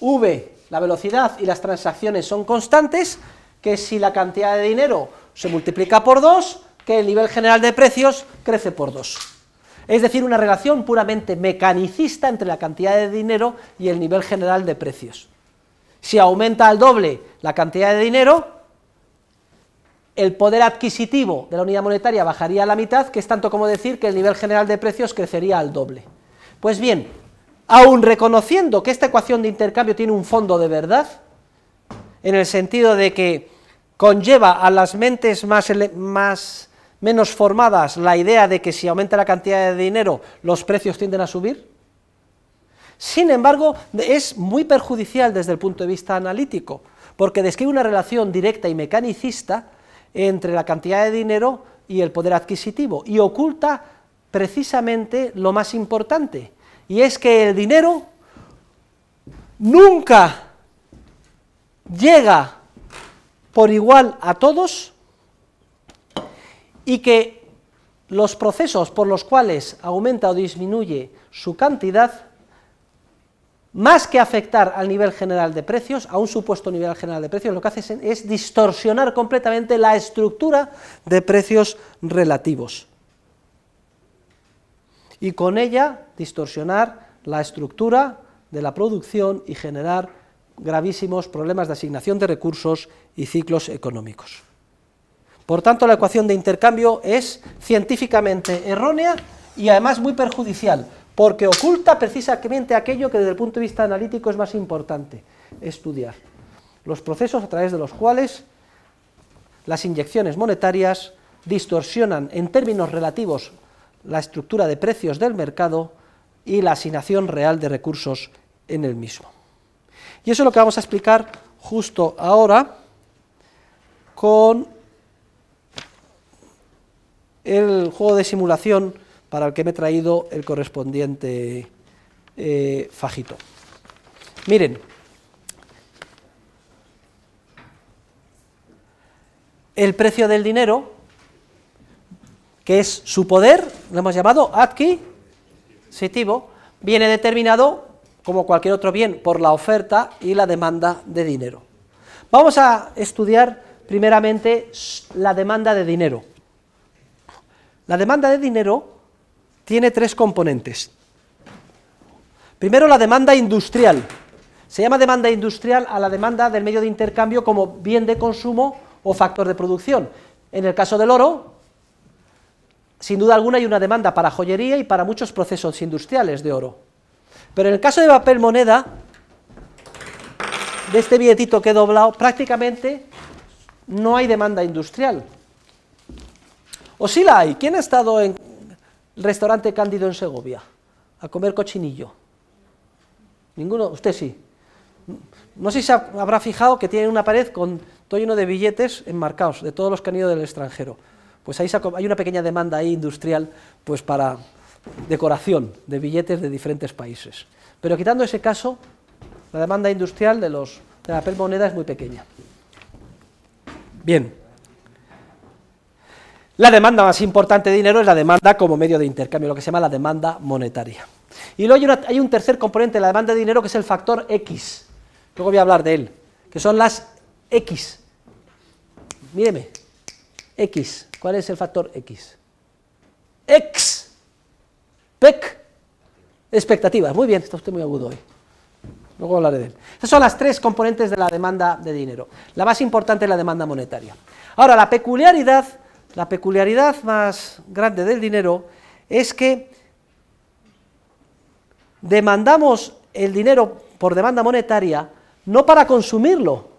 V, la velocidad y las transacciones son constantes, que si la cantidad de dinero se multiplica por 2, que el nivel general de precios crece por 2. Es decir, una relación puramente mecanicista entre la cantidad de dinero y el nivel general de precios. Si aumenta al doble la cantidad de dinero, el poder adquisitivo de la unidad monetaria bajaría a la mitad, que es tanto como decir que el nivel general de precios crecería al doble. Pues bien, aun reconociendo que esta ecuación de intercambio tiene un fondo de verdad, en el sentido de que conlleva a las mentes más, más menos formadas la idea de que si aumenta la cantidad de dinero los precios tienden a subir? Sin embargo, es muy perjudicial desde el punto de vista analítico, porque describe una relación directa y mecanicista entre la cantidad de dinero y el poder adquisitivo, y oculta precisamente lo más importante, y es que el dinero nunca llega por igual a todos, y que los procesos por los cuales aumenta o disminuye su cantidad, más que afectar al nivel general de precios, a un supuesto nivel general de precios, lo que hace es, es distorsionar completamente la estructura de precios relativos. Y con ella distorsionar la estructura de la producción y generar gravísimos problemas de asignación de recursos y ciclos económicos. Por tanto, la ecuación de intercambio es científicamente errónea y además muy perjudicial, porque oculta precisamente aquello que desde el punto de vista analítico es más importante estudiar. Los procesos a través de los cuales las inyecciones monetarias distorsionan en términos relativos la estructura de precios del mercado y la asignación real de recursos en el mismo. Y eso es lo que vamos a explicar justo ahora con el juego de simulación para el que me he traído el correspondiente eh, fajito. Miren, el precio del dinero, que es su poder, lo hemos llamado adquisitivo, viene determinado, como cualquier otro bien, por la oferta y la demanda de dinero. Vamos a estudiar primeramente la demanda de dinero. La demanda de dinero tiene tres componentes. Primero, la demanda industrial. Se llama demanda industrial a la demanda del medio de intercambio como bien de consumo o factor de producción. En el caso del oro, sin duda alguna hay una demanda para joyería y para muchos procesos industriales de oro. Pero en el caso de papel moneda, de este billetito que he doblado, prácticamente no hay demanda industrial. O sí la hay. ¿Quién ha estado en el restaurante Cándido en Segovia a comer cochinillo? Ninguno. Usted sí. No sé si habrá fijado que tiene una pared con todo lleno de billetes enmarcados de todos los que han ido del extranjero. Pues ahí hay una pequeña demanda ahí industrial pues para decoración de billetes de diferentes países. Pero quitando ese caso, la demanda industrial de, de la papel moneda es muy pequeña. Bien. La demanda más importante de dinero es la demanda como medio de intercambio, lo que se llama la demanda monetaria. Y luego hay, un tercer componente de la demanda de dinero que es el factor X. Luego voy a hablar de él, que son las X. Míreme, X. ¿Cuál es el factor X? X. PEC. Expectativas. Muy bien, está usted muy agudo hoy. Luego hablaré de él. Esas son las tres componentes de la demanda de dinero. La más importante es la demanda monetaria. Ahora, la peculiaridad la peculiaridad más grande del dinero es que demandamos el dinero por demanda monetaria no para consumirlo,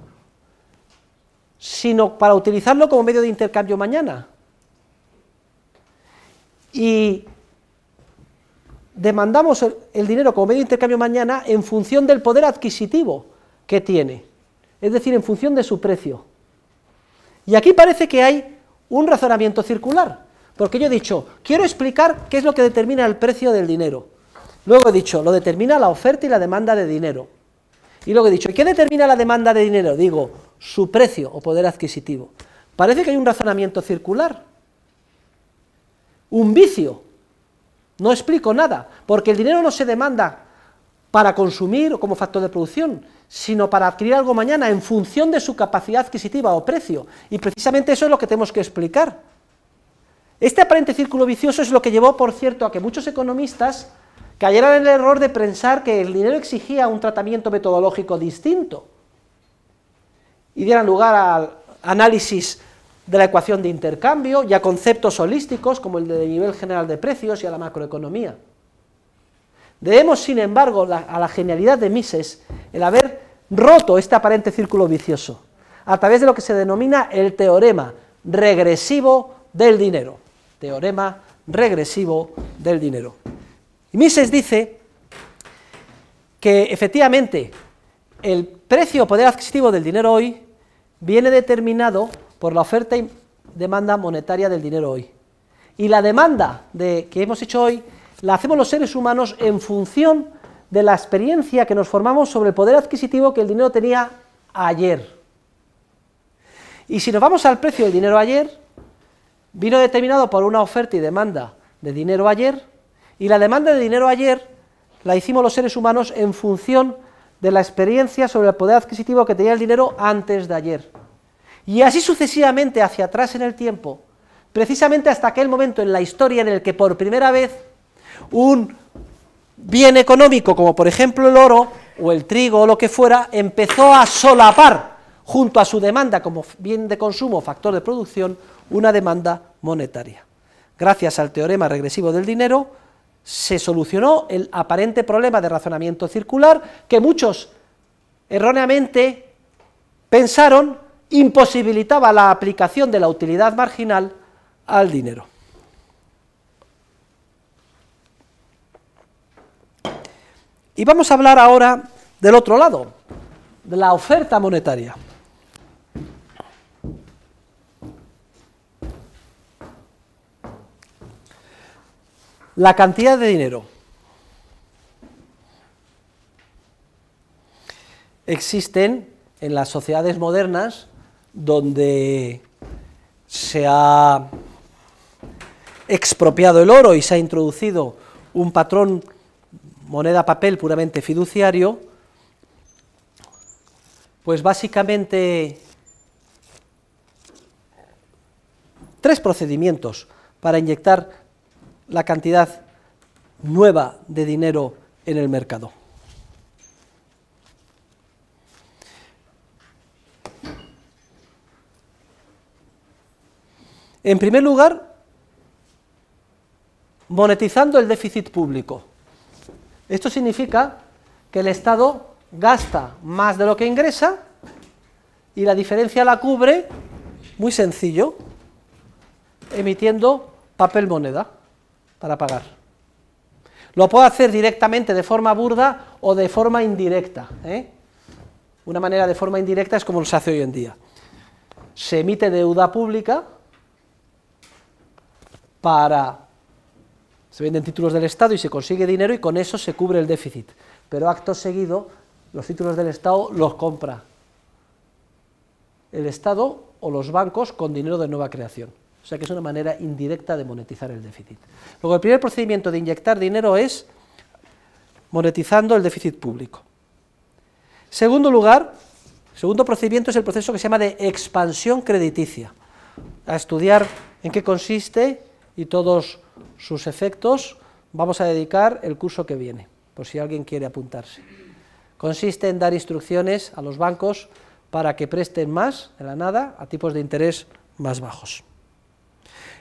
sino para utilizarlo como medio de intercambio mañana. Y demandamos el, dinero como medio de intercambio mañana en función del poder adquisitivo que tiene, es decir, en función de su precio. Y aquí parece que hay un razonamiento circular. Porque yo he dicho, quiero explicar qué es lo que determina el precio del dinero. Luego he dicho, lo determina la oferta y la demanda de dinero. Y luego he dicho, ¿y qué determina la demanda de dinero? Digo, su precio o poder adquisitivo. Parece que hay un razonamiento circular. Un vicio. No explico nada, porque el dinero no se demanda para consumir o como factor de producción, sino para adquirir algo mañana en función de su capacidad adquisitiva o precio. Y precisamente eso es lo que tenemos que explicar. Este aparente círculo vicioso es lo que llevó, por cierto, a que muchos economistas cayeran en el error de pensar que el dinero exigía un tratamiento metodológico distinto y dieran lugar al análisis de la ecuación de intercambio y a conceptos holísticos como el de nivel general de precios y a la macroeconomía. Debemos, sin embargo, a la genialidad de Mises el haber roto este aparente círculo vicioso, a través de lo que se denomina el teorema regresivo del dinero. Teorema regresivo del dinero. Y Mises dice que efectivamente el precio o poder adquisitivo del dinero hoy viene determinado por la oferta y demanda monetaria del dinero hoy. Y la demanda de, que hemos hecho hoy la hacemos los seres humanos en función de la experiencia que nos formamos sobre el poder adquisitivo que el dinero tenía ayer. Y si nos vamos al precio del dinero ayer, vino determinado por una oferta y demanda de dinero ayer, y la demanda de dinero ayer la hicimos los seres humanos en función de la experiencia sobre el poder adquisitivo que tenía el dinero antes de ayer. Y así sucesivamente hacia atrás en el tiempo, precisamente hasta aquel momento en la historia en el que por primera vez un bien económico, como por ejemplo el oro o el trigo o lo que fuera, empezó a solapar junto a su demanda como bien de consumo, o factor de producción, una demanda monetaria. Gracias al teorema regresivo del dinero, se solucionó el aparente problema de razonamiento circular que muchos erróneamente pensaron imposibilitaba la aplicación de la utilidad marginal al dinero. Y vamos a hablar ahora del otro lado, de la oferta monetaria. La cantidad de dinero. Existen en las sociedades modernas donde se ha expropiado el oro y se ha introducido un patrón moneda papel puramente fiduciario, pues básicamente tres procedimientos para inyectar la cantidad nueva de dinero en el mercado. En primer lugar, monetizando el déficit público. Esto significa que el Estado gasta más de lo que ingresa y la diferencia la cubre, muy sencillo, emitiendo papel moneda para pagar. Lo puedo hacer directamente de forma burda o de forma indirecta. ¿eh? Una manera de forma indirecta es como se hace hoy en día. Se emite deuda pública para se venden títulos del Estado y se consigue dinero y con eso se cubre el déficit. Pero acto seguido, los títulos del Estado los compra el Estado o los bancos con dinero de nueva creación. O sea que es una manera indirecta de monetizar el déficit. Luego, el primer procedimiento de inyectar dinero es monetizando el déficit público. Segundo lugar, segundo procedimiento es el proceso que se llama de expansión crediticia. A estudiar en qué consiste y todos sus efectos, vamos a dedicar el curso que viene, por si alguien quiere apuntarse. Consiste en dar instrucciones a los bancos para que presten más de la nada a tipos de interés más bajos.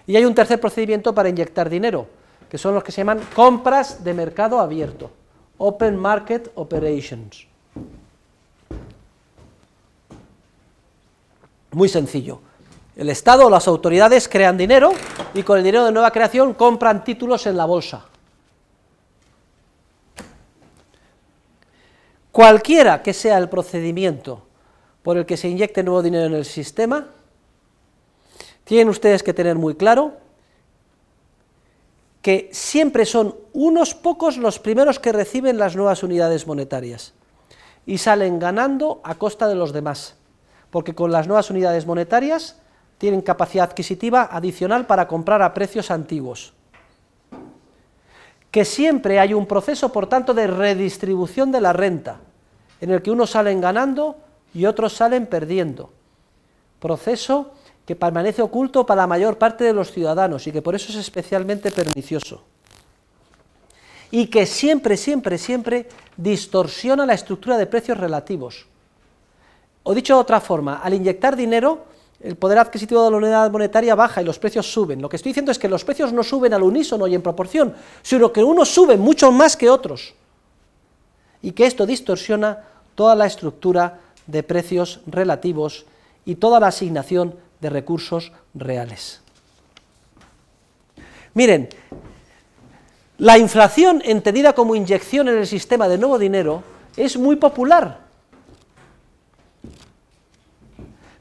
Y hay un tercer procedimiento para inyectar dinero, que son los que se llaman compras de mercado abierto, Open Market Operations. Muy sencillo. El Estado o las autoridades crean dinero y con el dinero de nueva creación compran títulos en la bolsa. Cualquiera que sea el procedimiento por el que se inyecte nuevo dinero en el sistema, tienen ustedes que tener muy claro que siempre son unos pocos los primeros que reciben las nuevas unidades monetarias y salen ganando a costa de los demás, porque con las nuevas unidades monetarias tienen capacidad adquisitiva adicional para comprar a precios antiguos. Que siempre hay un proceso, por tanto, de redistribución de la renta, en el que unos salen ganando y otros salen perdiendo. Proceso que permanece oculto para la mayor parte de los ciudadanos y que por eso es especialmente pernicioso. Y que siempre, siempre, siempre distorsiona la estructura de precios relativos. O dicho de otra forma, al inyectar dinero, el poder adquisitivo de la unidad monetaria baja y los precios suben. Lo que estoy diciendo es que los precios no suben al unísono y en proporción, sino que unos suben mucho más que otros. Y que esto distorsiona toda la estructura de precios relativos y toda la asignación de recursos reales. Miren, la inflación entendida como inyección en el sistema de nuevo dinero es muy popular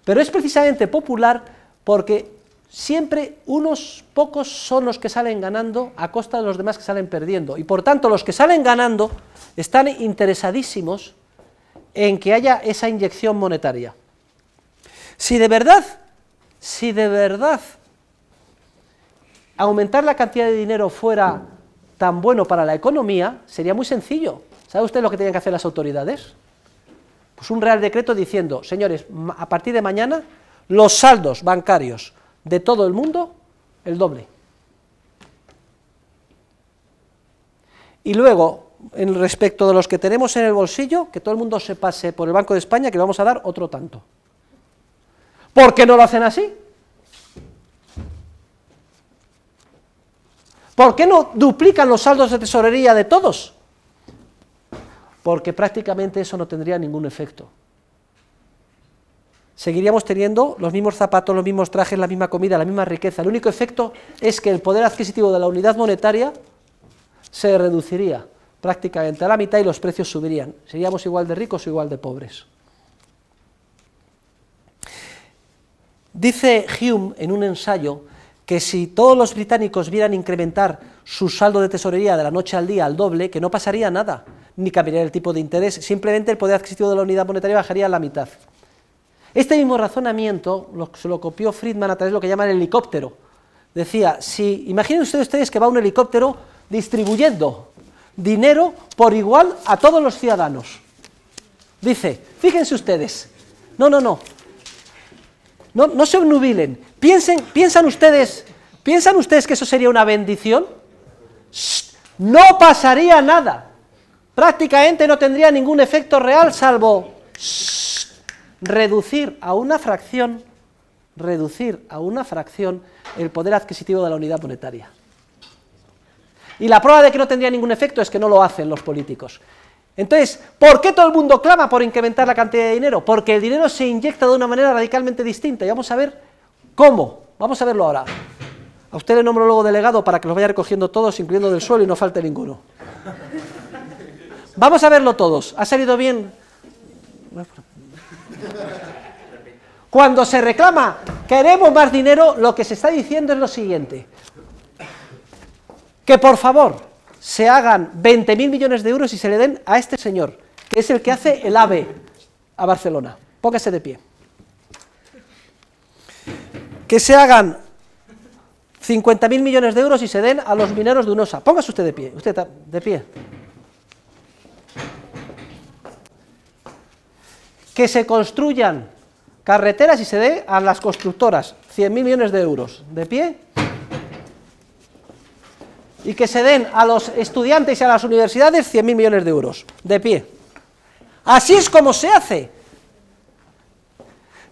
Pero es precisamente popular porque siempre unos pocos son los que salen ganando a costa de los demás que salen perdiendo. Y por tanto, los que salen ganando están interesadísimos en que haya esa inyección monetaria. Si de verdad, si de verdad aumentar la cantidad de dinero fuera tan bueno para la economía, sería muy sencillo. ¿Sabe usted lo que tienen que hacer las autoridades? Pues un real decreto diciendo, señores, a partir de mañana los saldos bancarios de todo el mundo, el doble. Y luego, en respecto de los que tenemos en el bolsillo, que todo el mundo se pase por el Banco de España, que le vamos a dar otro tanto. ¿Por qué no lo hacen así? ¿Por qué no duplican los saldos de tesorería de todos? porque prácticamente eso no tendría ningún efecto. Seguiríamos teniendo los mismos zapatos, los mismos trajes, la misma comida, la misma riqueza. El único efecto es que el poder adquisitivo de la unidad monetaria se reduciría prácticamente a la mitad y los precios subirían. Seríamos igual de ricos o igual de pobres. Dice Hume en un ensayo que si todos los británicos vieran incrementar su saldo de tesorería de la noche al día al doble, que no pasaría nada, ni cambiaría el tipo de interés, simplemente el poder adquisitivo de la unidad monetaria bajaría a la mitad. Este mismo razonamiento lo, se lo copió Friedman a través de lo que llaman el helicóptero. Decía, si imaginen ustedes, que va un helicóptero distribuyendo dinero por igual a todos los ciudadanos. Dice, fíjense ustedes, no, no, no, no, no se obnubilen, ¿Piensan ustedes, piensan ustedes que eso sería una bendición? no pasaría nada. Prácticamente no tendría ningún efecto real salvo reducir a una fracción, reducir a una fracción el poder adquisitivo de la unidad monetaria. Y la prueba de que no tendría ningún efecto es que no lo hacen los políticos. Entonces, ¿por qué todo el mundo clama por incrementar la cantidad de dinero? Porque el dinero se inyecta de una manera radicalmente distinta. Y vamos a ver ¿Cómo? Vamos a verlo ahora. A usted le nombro luego delegado para que los vaya recogiendo todos, incluyendo del suelo, y no falte ninguno. Vamos a verlo todos. ¿Ha salido bien? Cuando se reclama, queremos más dinero, lo que se está diciendo es lo siguiente. Que por favor se hagan 20.000 millones de euros y se le den a este señor, que es el que hace el AVE a Barcelona. Póngase de pie que se hagan 50.000 millones de euros y se den a los mineros de UNOSA. Póngase usted de pie, usted de pie. Que se construyan carreteras y se dé a las constructoras 100.000 millones de euros. De pie. Y que se den a los estudiantes y a las universidades 100.000 millones de euros. De pie. Así es como se hace.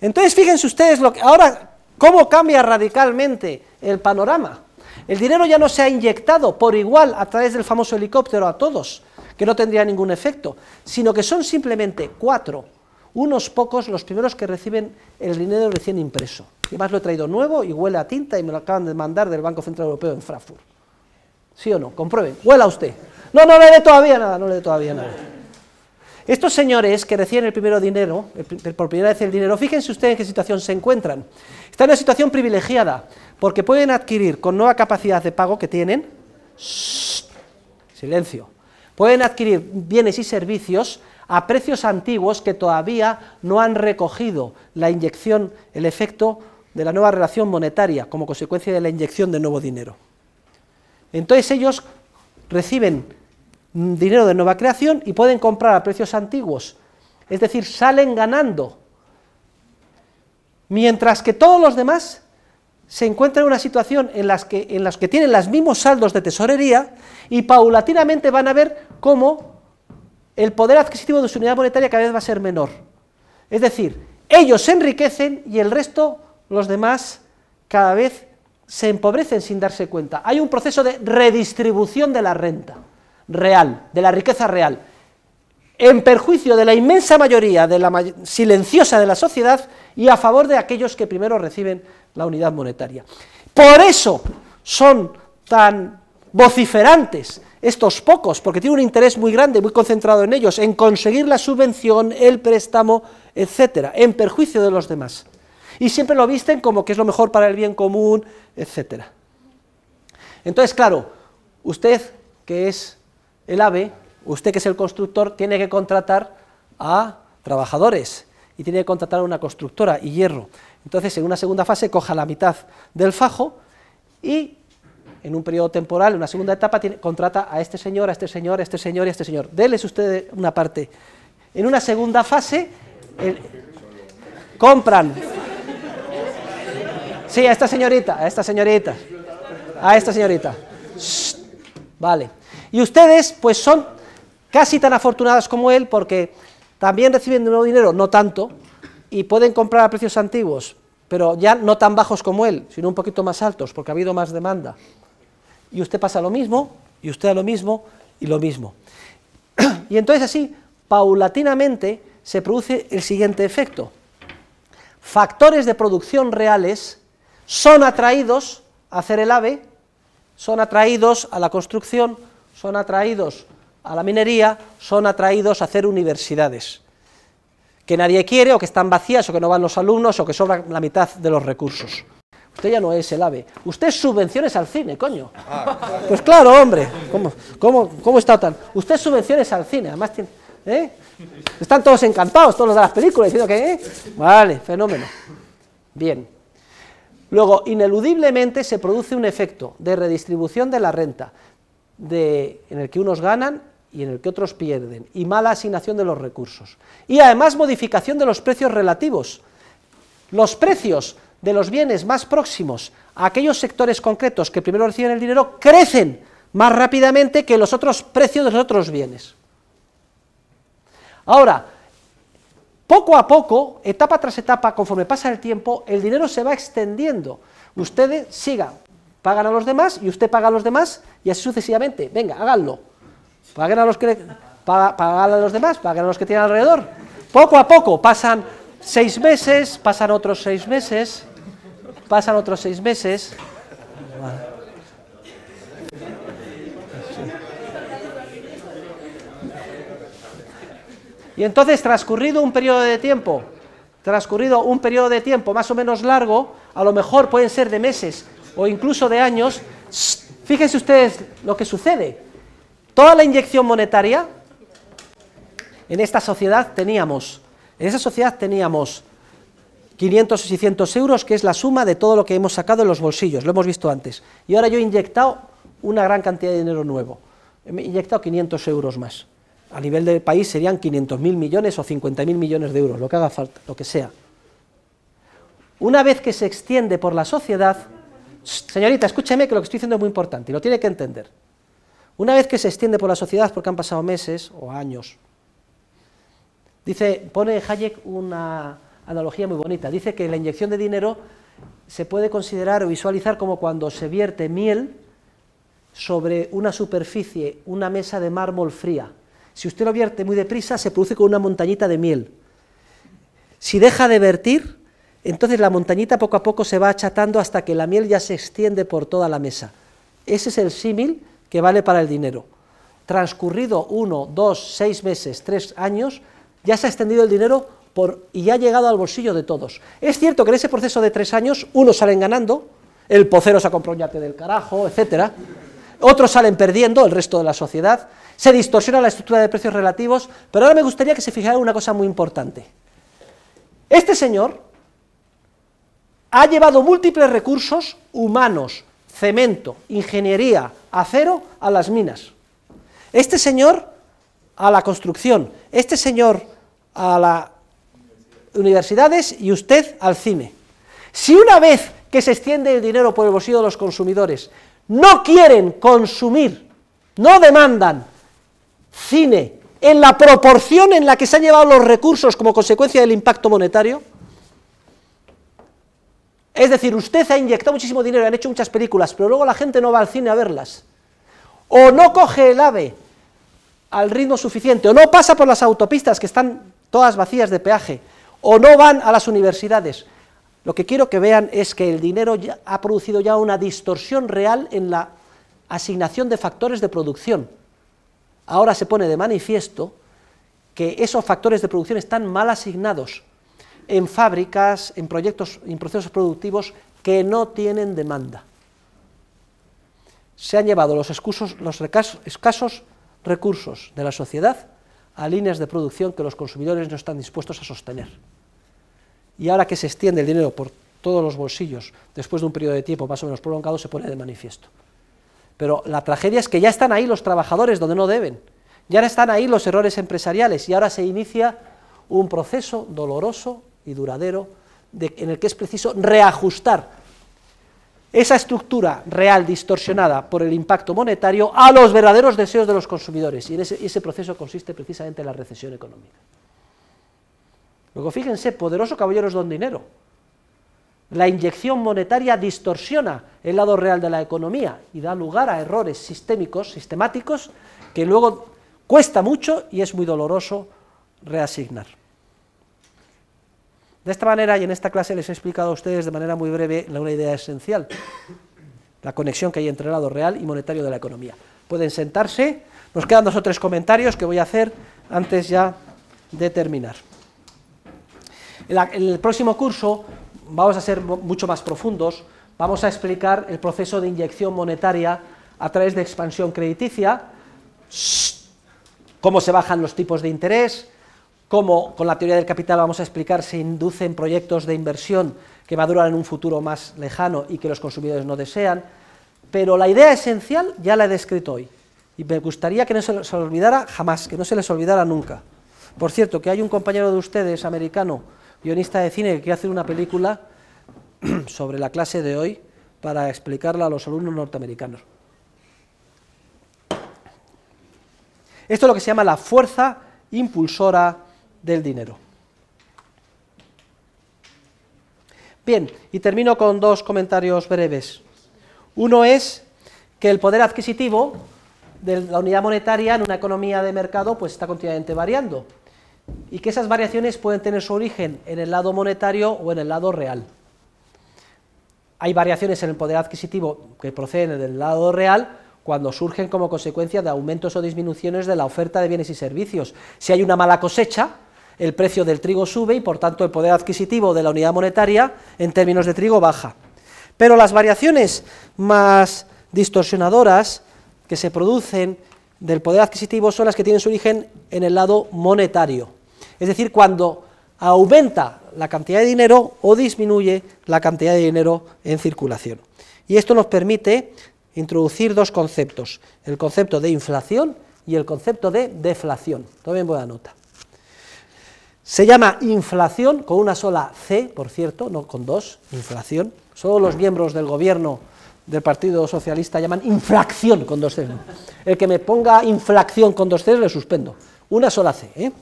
Entonces, fíjense ustedes, lo que, ahora ¿Cómo cambia radicalmente el panorama? El dinero ya no se ha inyectado por igual a través del famoso helicóptero a todos, que no tendría ningún efecto, sino que son simplemente cuatro, unos pocos los primeros que reciben el dinero recién impreso. Y más lo he traído nuevo y huele a tinta y me lo acaban de mandar del Banco Central Europeo en Frankfurt. ¿Sí o no? Comprueben. Huela usted. No, no le dé todavía nada, no le dé todavía nada. Estos señores que reciben el primero dinero, por primera vez el dinero, fíjense ustedes en qué situación se encuentran. Están en una situación privilegiada, porque pueden adquirir con nueva capacidad de pago que tienen, silencio, pueden adquirir bienes y servicios a precios antiguos que todavía no han recogido la inyección, el efecto de la nueva relación monetaria como consecuencia de la inyección de nuevo dinero. Entonces ellos reciben Mm, dinero de nueva creación y pueden comprar a precios antiguos. Es decir, salen ganando. Mientras que todos los demás se encuentran en una situación en la que, las que tienen los mismos saldos de tesorería y paulatinamente van a ver cómo el poder adquisitivo de su unidad monetaria cada vez va a ser menor. Es decir, ellos se enriquecen y el resto, los demás, cada vez se empobrecen sin darse cuenta. Hay un proceso de redistribución de la renta real, de la riqueza real, en perjuicio de la inmensa mayoría de la silenciosa de la sociedad y a favor de aquellos que primero reciben la unidad monetaria. Por eso son tan vociferantes estos pocos, porque tienen un interés muy grande, muy concentrado en ellos, en conseguir la subvención, el préstamo, etcétera, en perjuicio de los demás. Y siempre lo visten como que es lo mejor para el bien común, etcétera. Entonces, claro, usted que es el AVE, usted que es el constructor, tiene que contratar a trabajadores y tiene que contratar a una constructora y hierro. Entonces, en una segunda fase, coja la mitad del fajo y en un periodo temporal, en una segunda etapa, contrata a este señor, a este señor, a este señor y a este señor. Deles usted una parte. En una segunda fase, compran. Sí, a esta señorita, a esta señorita, a esta señorita. Vale. Y ustedes, pues son casi tan afortunadas como él, porque también reciben nuevo dinero, no tanto, y pueden comprar a precios antiguos, pero ya no tan bajos como él, sino un poquito más altos, porque ha habido más demanda. Y usted pasa lo mismo, y usted lo mismo, y lo mismo. (clears throat) y entonces así, paulatinamente, se produce el siguiente efecto. Factores de producción reales son atraídos a hacer el ave, son atraídos a la construcción, son atraídos a la minería, son atraídos a hacer universidades, que nadie quiere o que están vacías o que no van los alumnos o que sobran la mitad de los recursos. Usted ya no es el AVE. Usted subvenciones al cine, coño. Pues claro, hombre. ¿Cómo, está tan...? Usted subvenciones al cine. Además tiene... ¿eh? Están todos encantados, todos los de las películas, diciendo que... ¿eh? Vale, fenómeno. Bien. Luego, ineludiblemente se produce un efecto de redistribución de la renta, en el que unos ganan y en el que otros pierden, y mala asignación de los recursos. Y además modificación de los precios relativos. Los precios de los bienes más próximos a aquellos sectores concretos que primero reciben el dinero crecen más rápidamente que los otros precios de los otros bienes. Ahora, poco a poco, etapa tras etapa, conforme pasa el tiempo, el dinero se va extendiendo. Ustedes sigan, pagan a los demás y usted paga a los demás y así sucesivamente. Venga, háganlo. Paguen a los que pagan a los demás, pagan a los que tienen alrededor. Poco a poco, pasan seis meses, pasan otros seis meses, pasan otros seis meses. Y entonces, transcurrido un periodo de tiempo, transcurrido un periodo de tiempo más o menos largo, a lo mejor pueden ser de meses o incluso de años, fíjense ustedes lo que sucede. Toda la inyección monetaria en esta sociedad teníamos, en esa sociedad teníamos 500 o 600 euros, que es la suma de todo lo que hemos sacado en los bolsillos, lo hemos visto antes. Y ahora yo he inyectado una gran cantidad de dinero nuevo, he inyectado 500 euros más. A nivel del país serían 500.000 millones o 50.000 millones de euros, lo que haga falta, lo que sea. Una vez que se extiende por la sociedad, Señorita, escúcheme que lo que estoy diciendo es muy importante y lo tiene que entender. Una vez que se extiende por la sociedad, porque han pasado meses o años, dice, pone Hayek una analogía muy bonita. Dice que la inyección de dinero se puede considerar o visualizar como cuando se vierte miel sobre una superficie, una mesa de mármol fría. Si usted lo vierte muy deprisa, se produce con una montañita de miel. Si deja de vertir, entonces la montañita poco a poco se va achatando hasta que la miel ya se extiende por toda la mesa. Ese es el símil que vale para el dinero. Transcurrido uno, dos, seis meses, tres años, ya se ha extendido el dinero y ya ha llegado al bolsillo de todos. Es cierto que en ese proceso de tres años unos salen ganando, el pocero se ha comprado un yate del carajo, etcétera, otros salen perdiendo, el resto de la sociedad, se distorsiona la estructura de precios relativos, pero ahora me gustaría que se fijara una cosa muy importante. Este señor, ha llevado múltiples recursos humanos, cemento, ingeniería, acero a las minas. Este señor a la construcción, este señor a las universidades y usted al cine. Si una vez que se extiende el dinero por el bolsillo de los consumidores no quieren consumir, no demandan cine en la proporción en la que se han llevado los recursos como consecuencia del impacto monetario, es decir, usted ha inyectado muchísimo dinero, han hecho muchas películas, pero luego la gente no va al cine a verlas. O no coge el AVE al ritmo suficiente, o no pasa por las autopistas que están todas vacías de peaje, o no van a las universidades. Lo que quiero que vean es que el dinero ha producido ya una distorsión real en la asignación de factores de producción. Ahora se pone de manifiesto que esos factores de producción están mal asignados en fábricas, en proyectos, en procesos productivos que no tienen demanda. Se han llevado los, escasos recursos de la sociedad a líneas de producción que los consumidores no están dispuestos a sostener. Y ahora que se extiende el dinero por todos los bolsillos, después de un periodo de tiempo más o menos prolongado, se pone de manifiesto. Pero la tragedia es que ya están ahí los trabajadores donde no deben, ya están ahí los errores empresariales y ahora se inicia un proceso doloroso y duradero, en el que es preciso reajustar esa estructura real distorsionada por el impacto monetario a los verdaderos deseos de los consumidores. Y en ese, ese, proceso consiste precisamente en la recesión económica. Luego fíjense, poderoso caballeros don dinero. La inyección monetaria distorsiona el lado real de la economía y da lugar a errores sistémicos, sistemáticos, que luego cuesta mucho y es muy doloroso reasignar. De esta manera, y en esta clase les he explicado a ustedes de manera muy breve una idea esencial, la conexión que hay entre el lado real y monetario de la economía. Pueden sentarse, nos quedan dos o tres comentarios que voy a hacer antes ya de terminar. En, el próximo curso vamos a ser mucho más profundos, vamos a explicar el proceso de inyección monetaria a través de expansión crediticia, cómo se bajan los tipos de interés, cómo con la teoría del capital vamos a explicar se inducen proyectos de inversión que maduran en un futuro más lejano y que los consumidores no desean, pero la idea esencial ya la he descrito hoy y me gustaría que no se les olvidara jamás, que no se les olvidara nunca. Por cierto, que hay un compañero de ustedes, americano, guionista de cine, que quiere hacer una película (clears throat) sobre la clase de hoy para explicarla a los alumnos norteamericanos. Esto es lo que se llama la fuerza impulsora del dinero. Bien, y termino con dos comentarios breves. Uno es que el poder adquisitivo de la unidad monetaria en una economía de mercado pues está continuamente variando y que esas variaciones pueden tener su origen en el lado monetario o en el lado real. Hay variaciones en el poder adquisitivo que proceden del lado real cuando surgen como consecuencia de aumentos o disminuciones de la oferta de bienes y servicios. Si hay una mala cosecha, el precio del trigo sube y por tanto el poder adquisitivo de la unidad monetaria en términos de trigo baja. Pero las variaciones más distorsionadoras que se producen del poder adquisitivo son las que tienen su origen en el lado monetario. Es decir, cuando aumenta la cantidad de dinero o disminuye la cantidad de dinero en circulación. Y esto nos permite introducir dos conceptos, el concepto de inflación y el concepto de deflación. Tomen buena nota. Se llama inflación, con una sola C, por cierto, no con dos, inflación. Solo los miembros del gobierno del Partido Socialista llaman infracción con dos C. El que me ponga inflación con dos C le suspendo. Una sola C. ¿eh?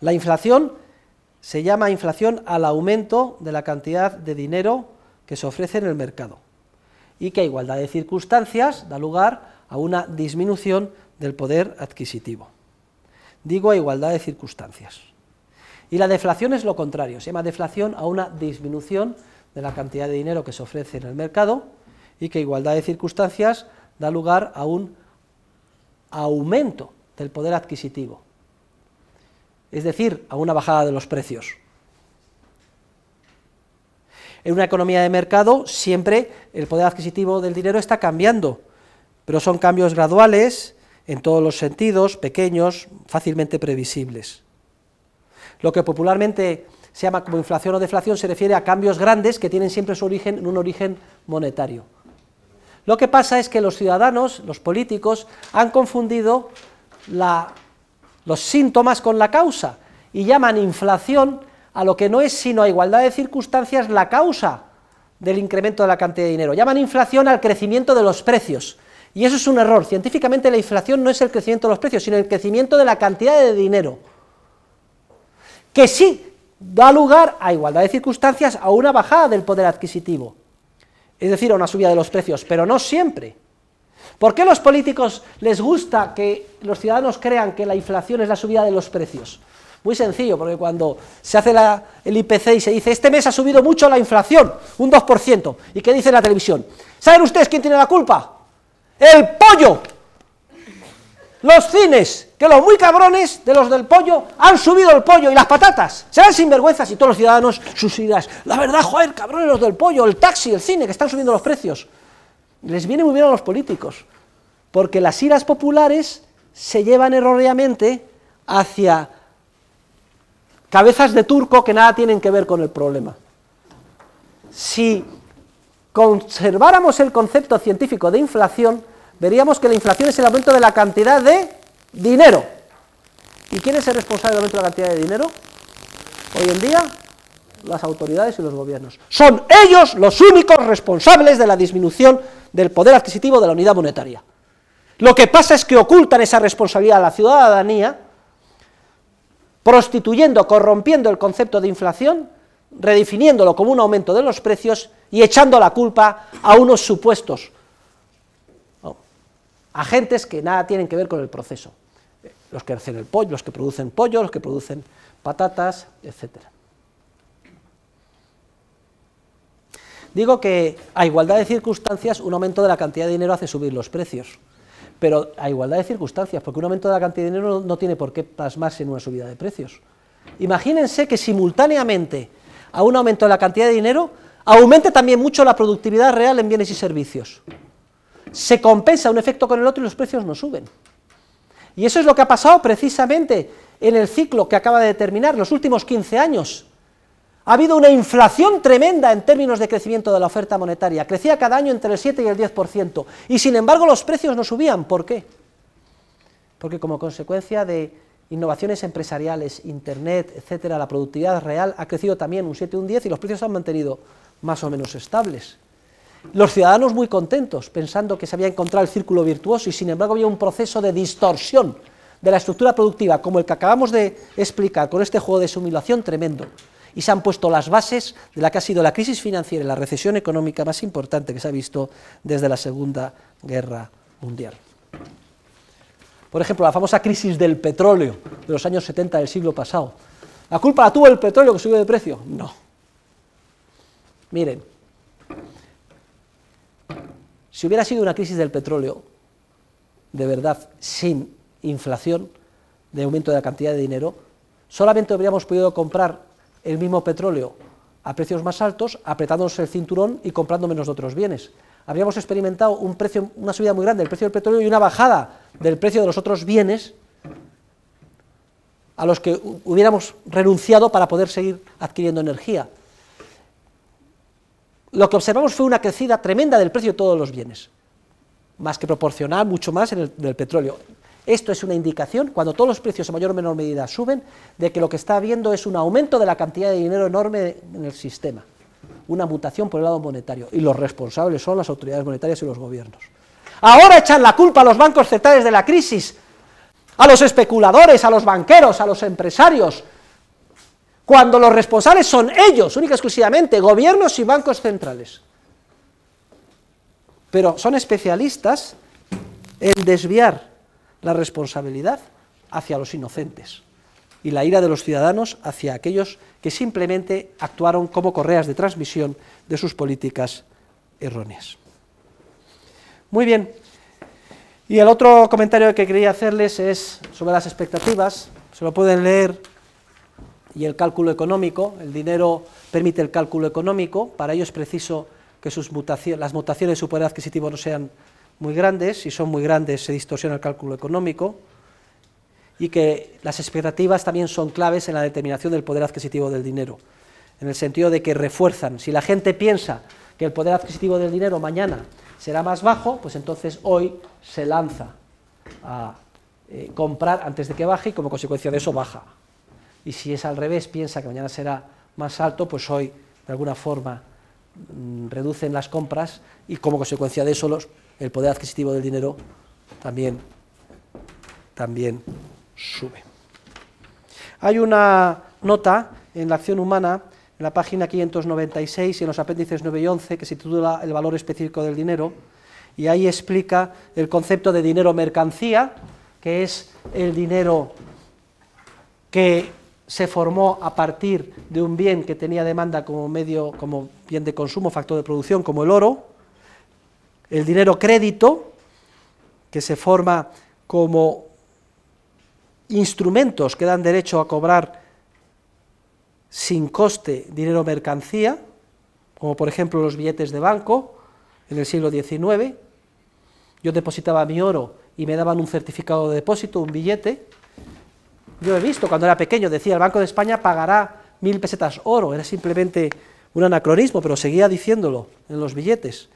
La inflación se llama inflación al aumento de la cantidad de dinero que se ofrece en el mercado y que a igualdad de circunstancias da lugar a una disminución del poder adquisitivo digo a igualdad de circunstancias. Y la deflación es lo contrario, se llama deflación a una disminución de la cantidad de dinero que se ofrece en el mercado y que igualdad de circunstancias da lugar a un aumento del poder adquisitivo, es decir, a una bajada de los precios. En una economía de mercado siempre el poder adquisitivo del dinero está cambiando, pero son cambios graduales en todos los sentidos, pequeños, fácilmente previsibles. Lo que popularmente se llama como inflación o deflación se refiere a cambios grandes que tienen siempre su origen en un origen monetario. Lo que pasa es que los ciudadanos, los políticos, han confundido los síntomas con la causa y llaman inflación a lo que no es sino a igualdad de circunstancias la causa del incremento de la cantidad de dinero. Llaman inflación al crecimiento de los precios y eso es un error. Científicamente la inflación no es el crecimiento de los precios, sino el crecimiento de la cantidad de dinero. Que sí da lugar a igualdad de circunstancias a una bajada del poder adquisitivo. Es decir, a una subida de los precios, pero no siempre. ¿Por qué a los políticos les gusta que los ciudadanos crean que la inflación es la subida de los precios? Muy sencillo, porque cuando se hace el IPC y se dice, este mes ha subido mucho la inflación, un 2%, ¿y qué dice la televisión? ¿Saben ustedes quién tiene la culpa? el pollo. Los cines, que los muy cabrones de los del pollo han subido el pollo y las patatas. Serán sinvergüenzas y todos los ciudadanos sus iras. La verdad, joder, cabrones los del pollo, el taxi, el cine, que están subiendo los precios. Les viene muy bien a los políticos, porque las iras populares se llevan erróneamente hacia cabezas de turco que nada tienen que ver con el problema. Si conserváramos el concepto científico de inflación, veríamos que la inflación es el aumento de la cantidad de dinero. ¿Y quién es el responsable del aumento de la cantidad de dinero? Hoy en día, las autoridades y los gobiernos. Son ellos los únicos responsables de la disminución del poder adquisitivo de la unidad monetaria. Lo que pasa es que ocultan esa responsabilidad a la ciudadanía, prostituyendo, corrompiendo el concepto de inflación, redefiniéndolo como un aumento de los precios y echando la culpa a unos supuestos agentes que nada tienen que ver con el proceso. Los que hacen el pollo, los que producen pollo, los que producen patatas, etc. Digo que a igualdad de circunstancias un aumento de la cantidad de dinero hace subir los precios, pero a igualdad de circunstancias, porque un aumento de la cantidad de dinero no tiene por qué plasmarse en una subida de precios. Imagínense que simultáneamente a un aumento de la cantidad de dinero aumente también mucho la productividad real en bienes y servicios se compensa un efecto con el otro y los precios no suben. Y eso es lo que ha pasado precisamente en el ciclo que acaba de terminar, los últimos 15 años. Ha habido una inflación tremenda en términos de crecimiento de la oferta monetaria. Crecía cada año entre el 7 y el 10%. Y sin embargo los precios no subían. ¿Por qué? Porque como consecuencia de innovaciones empresariales, Internet, etcétera, la productividad real ha crecido también un 7 y un 10 y los precios se han mantenido más o menos estables. Los ciudadanos muy contentos, pensando que se había encontrado el círculo virtuoso y sin embargo había un proceso de distorsión de la estructura productiva, como el que acabamos de explicar con este juego de simulación tremendo. Y se han puesto las bases de la que ha sido la crisis financiera y la recesión económica más importante que se ha visto desde la Segunda Guerra Mundial. Por ejemplo, la famosa crisis del petróleo de los años 70 del siglo pasado. ¿La culpa la tuvo el petróleo que subió de precio? No. Miren, si hubiera sido una crisis del petróleo, de verdad, sin inflación, de aumento de la cantidad de dinero, solamente habríamos podido comprar el mismo petróleo a precios más altos, apretándonos el cinturón y comprando menos de otros bienes. Habríamos experimentado una subida muy grande del precio del petróleo y una bajada del precio de los otros bienes a los que hubiéramos renunciado para poder seguir adquiriendo energía lo que observamos fue una crecida tremenda del precio de todos los bienes, más que proporcional, mucho más en el, petróleo. Esto es una indicación, cuando todos los precios en mayor o menor medida suben, de que lo que está habiendo es un aumento de la cantidad de dinero enorme en el sistema, una mutación por el lado monetario, y los responsables son las autoridades monetarias y los gobiernos. Ahora echan la culpa a los bancos centrales de la crisis, a los especuladores, a los banqueros, a los empresarios, cuando los responsables son ellos, única exclusivamente, gobiernos y bancos centrales. Pero son especialistas en desviar la responsabilidad hacia los inocentes y la ira de los ciudadanos hacia aquellos que simplemente actuaron como correas de transmisión de sus políticas erróneas. Muy bien. Y el otro comentario que quería hacerles es sobre las expectativas. Se lo pueden leer y el cálculo económico. El dinero permite el cálculo económico, para ello es preciso que las mutaciones de su poder adquisitivo no sean muy grandes, si son muy grandes se distorsiona el cálculo económico, y que las expectativas también son claves en la determinación del poder adquisitivo del dinero, en el sentido de que refuerzan. Si la gente piensa que el poder adquisitivo del dinero mañana será más bajo, pues entonces hoy se lanza a eh, comprar antes de que baje y como consecuencia de eso baja y si es al revés, piensa que mañana será más alto, pues hoy de alguna forma mm, reducen las compras y como consecuencia de eso el poder adquisitivo del dinero también, también sube. Hay una nota en la acción humana, en la página 596 y en los apéndices 9 y 11, que se titula El valor específico del dinero, y ahí explica el concepto de dinero mercancía, que es el dinero que se formó a partir de un bien que tenía demanda como medio, como bien de consumo, factor de producción, como el oro, el dinero crédito, que se forma como instrumentos que dan derecho a cobrar sin coste dinero mercancía, como por ejemplo los billetes de banco en el siglo XIX. Yo depositaba mi oro y me daban un certificado de depósito, un billete, yo he visto cuando era pequeño, decía, el Banco de España pagará mil pesetas oro, era simplemente un anacronismo, pero seguía diciéndolo en los billetes.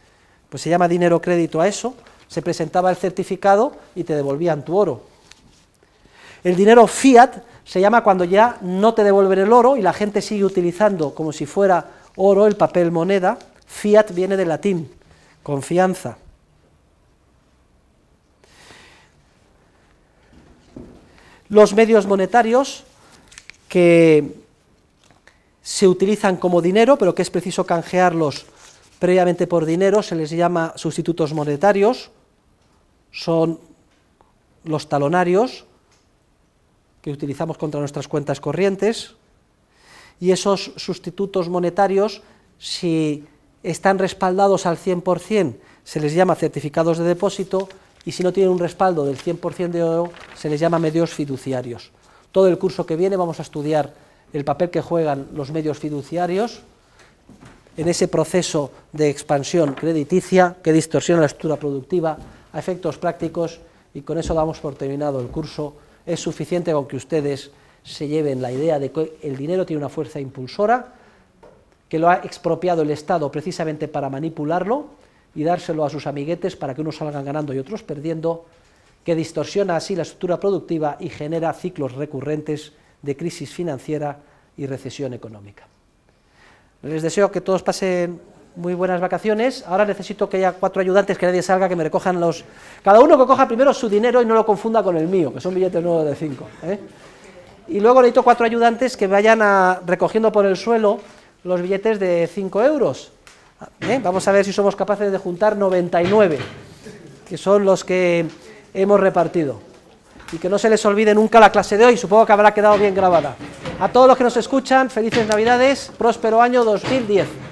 Pues se llama dinero crédito a eso, se presentaba el certificado y te devolvían tu oro. El dinero fiat se llama cuando ya no te devuelven el oro y la gente sigue utilizando como si fuera oro el papel moneda. Fiat viene del latín, confianza. los medios monetarios que se utilizan como dinero, pero que es preciso canjearlos previamente por dinero, se les llama sustitutos monetarios, son los talonarios que utilizamos contra nuestras cuentas corrientes, y esos sustitutos monetarios, si están respaldados al 100%, se les llama certificados de depósito, y si no tienen un respaldo del 100% de oro, se les llama medios fiduciarios. Todo el curso que viene vamos a estudiar el papel que juegan los medios fiduciarios en ese proceso de expansión crediticia que distorsiona la estructura productiva a efectos prácticos y con eso damos por terminado el curso. Es suficiente con que ustedes se lleven la idea de que el dinero tiene una fuerza impulsora, que lo ha expropiado el Estado precisamente para manipularlo y dárselo a sus amiguetes para que unos salgan ganando y otros perdiendo, que distorsiona así la estructura productiva y genera ciclos recurrentes de crisis financiera y recesión económica. Les deseo que todos pasen muy buenas vacaciones. Ahora necesito que haya cuatro ayudantes, que nadie salga, que me recojan los... Cada uno que coja primero su dinero y no lo confunda con el mío, que son billetes nuevos de cinco. ¿eh? Y luego necesito cuatro ayudantes que vayan recogiendo por el suelo los billetes de cinco euros. Ah, ¿eh? Vamos a ver si somos capaces de juntar 99, que son los que hemos repartido. Y que no se les olvide nunca la clase de hoy, supongo que habrá quedado bien grabada. A todos los que nos escuchan, felices Navidades, próspero año 2010.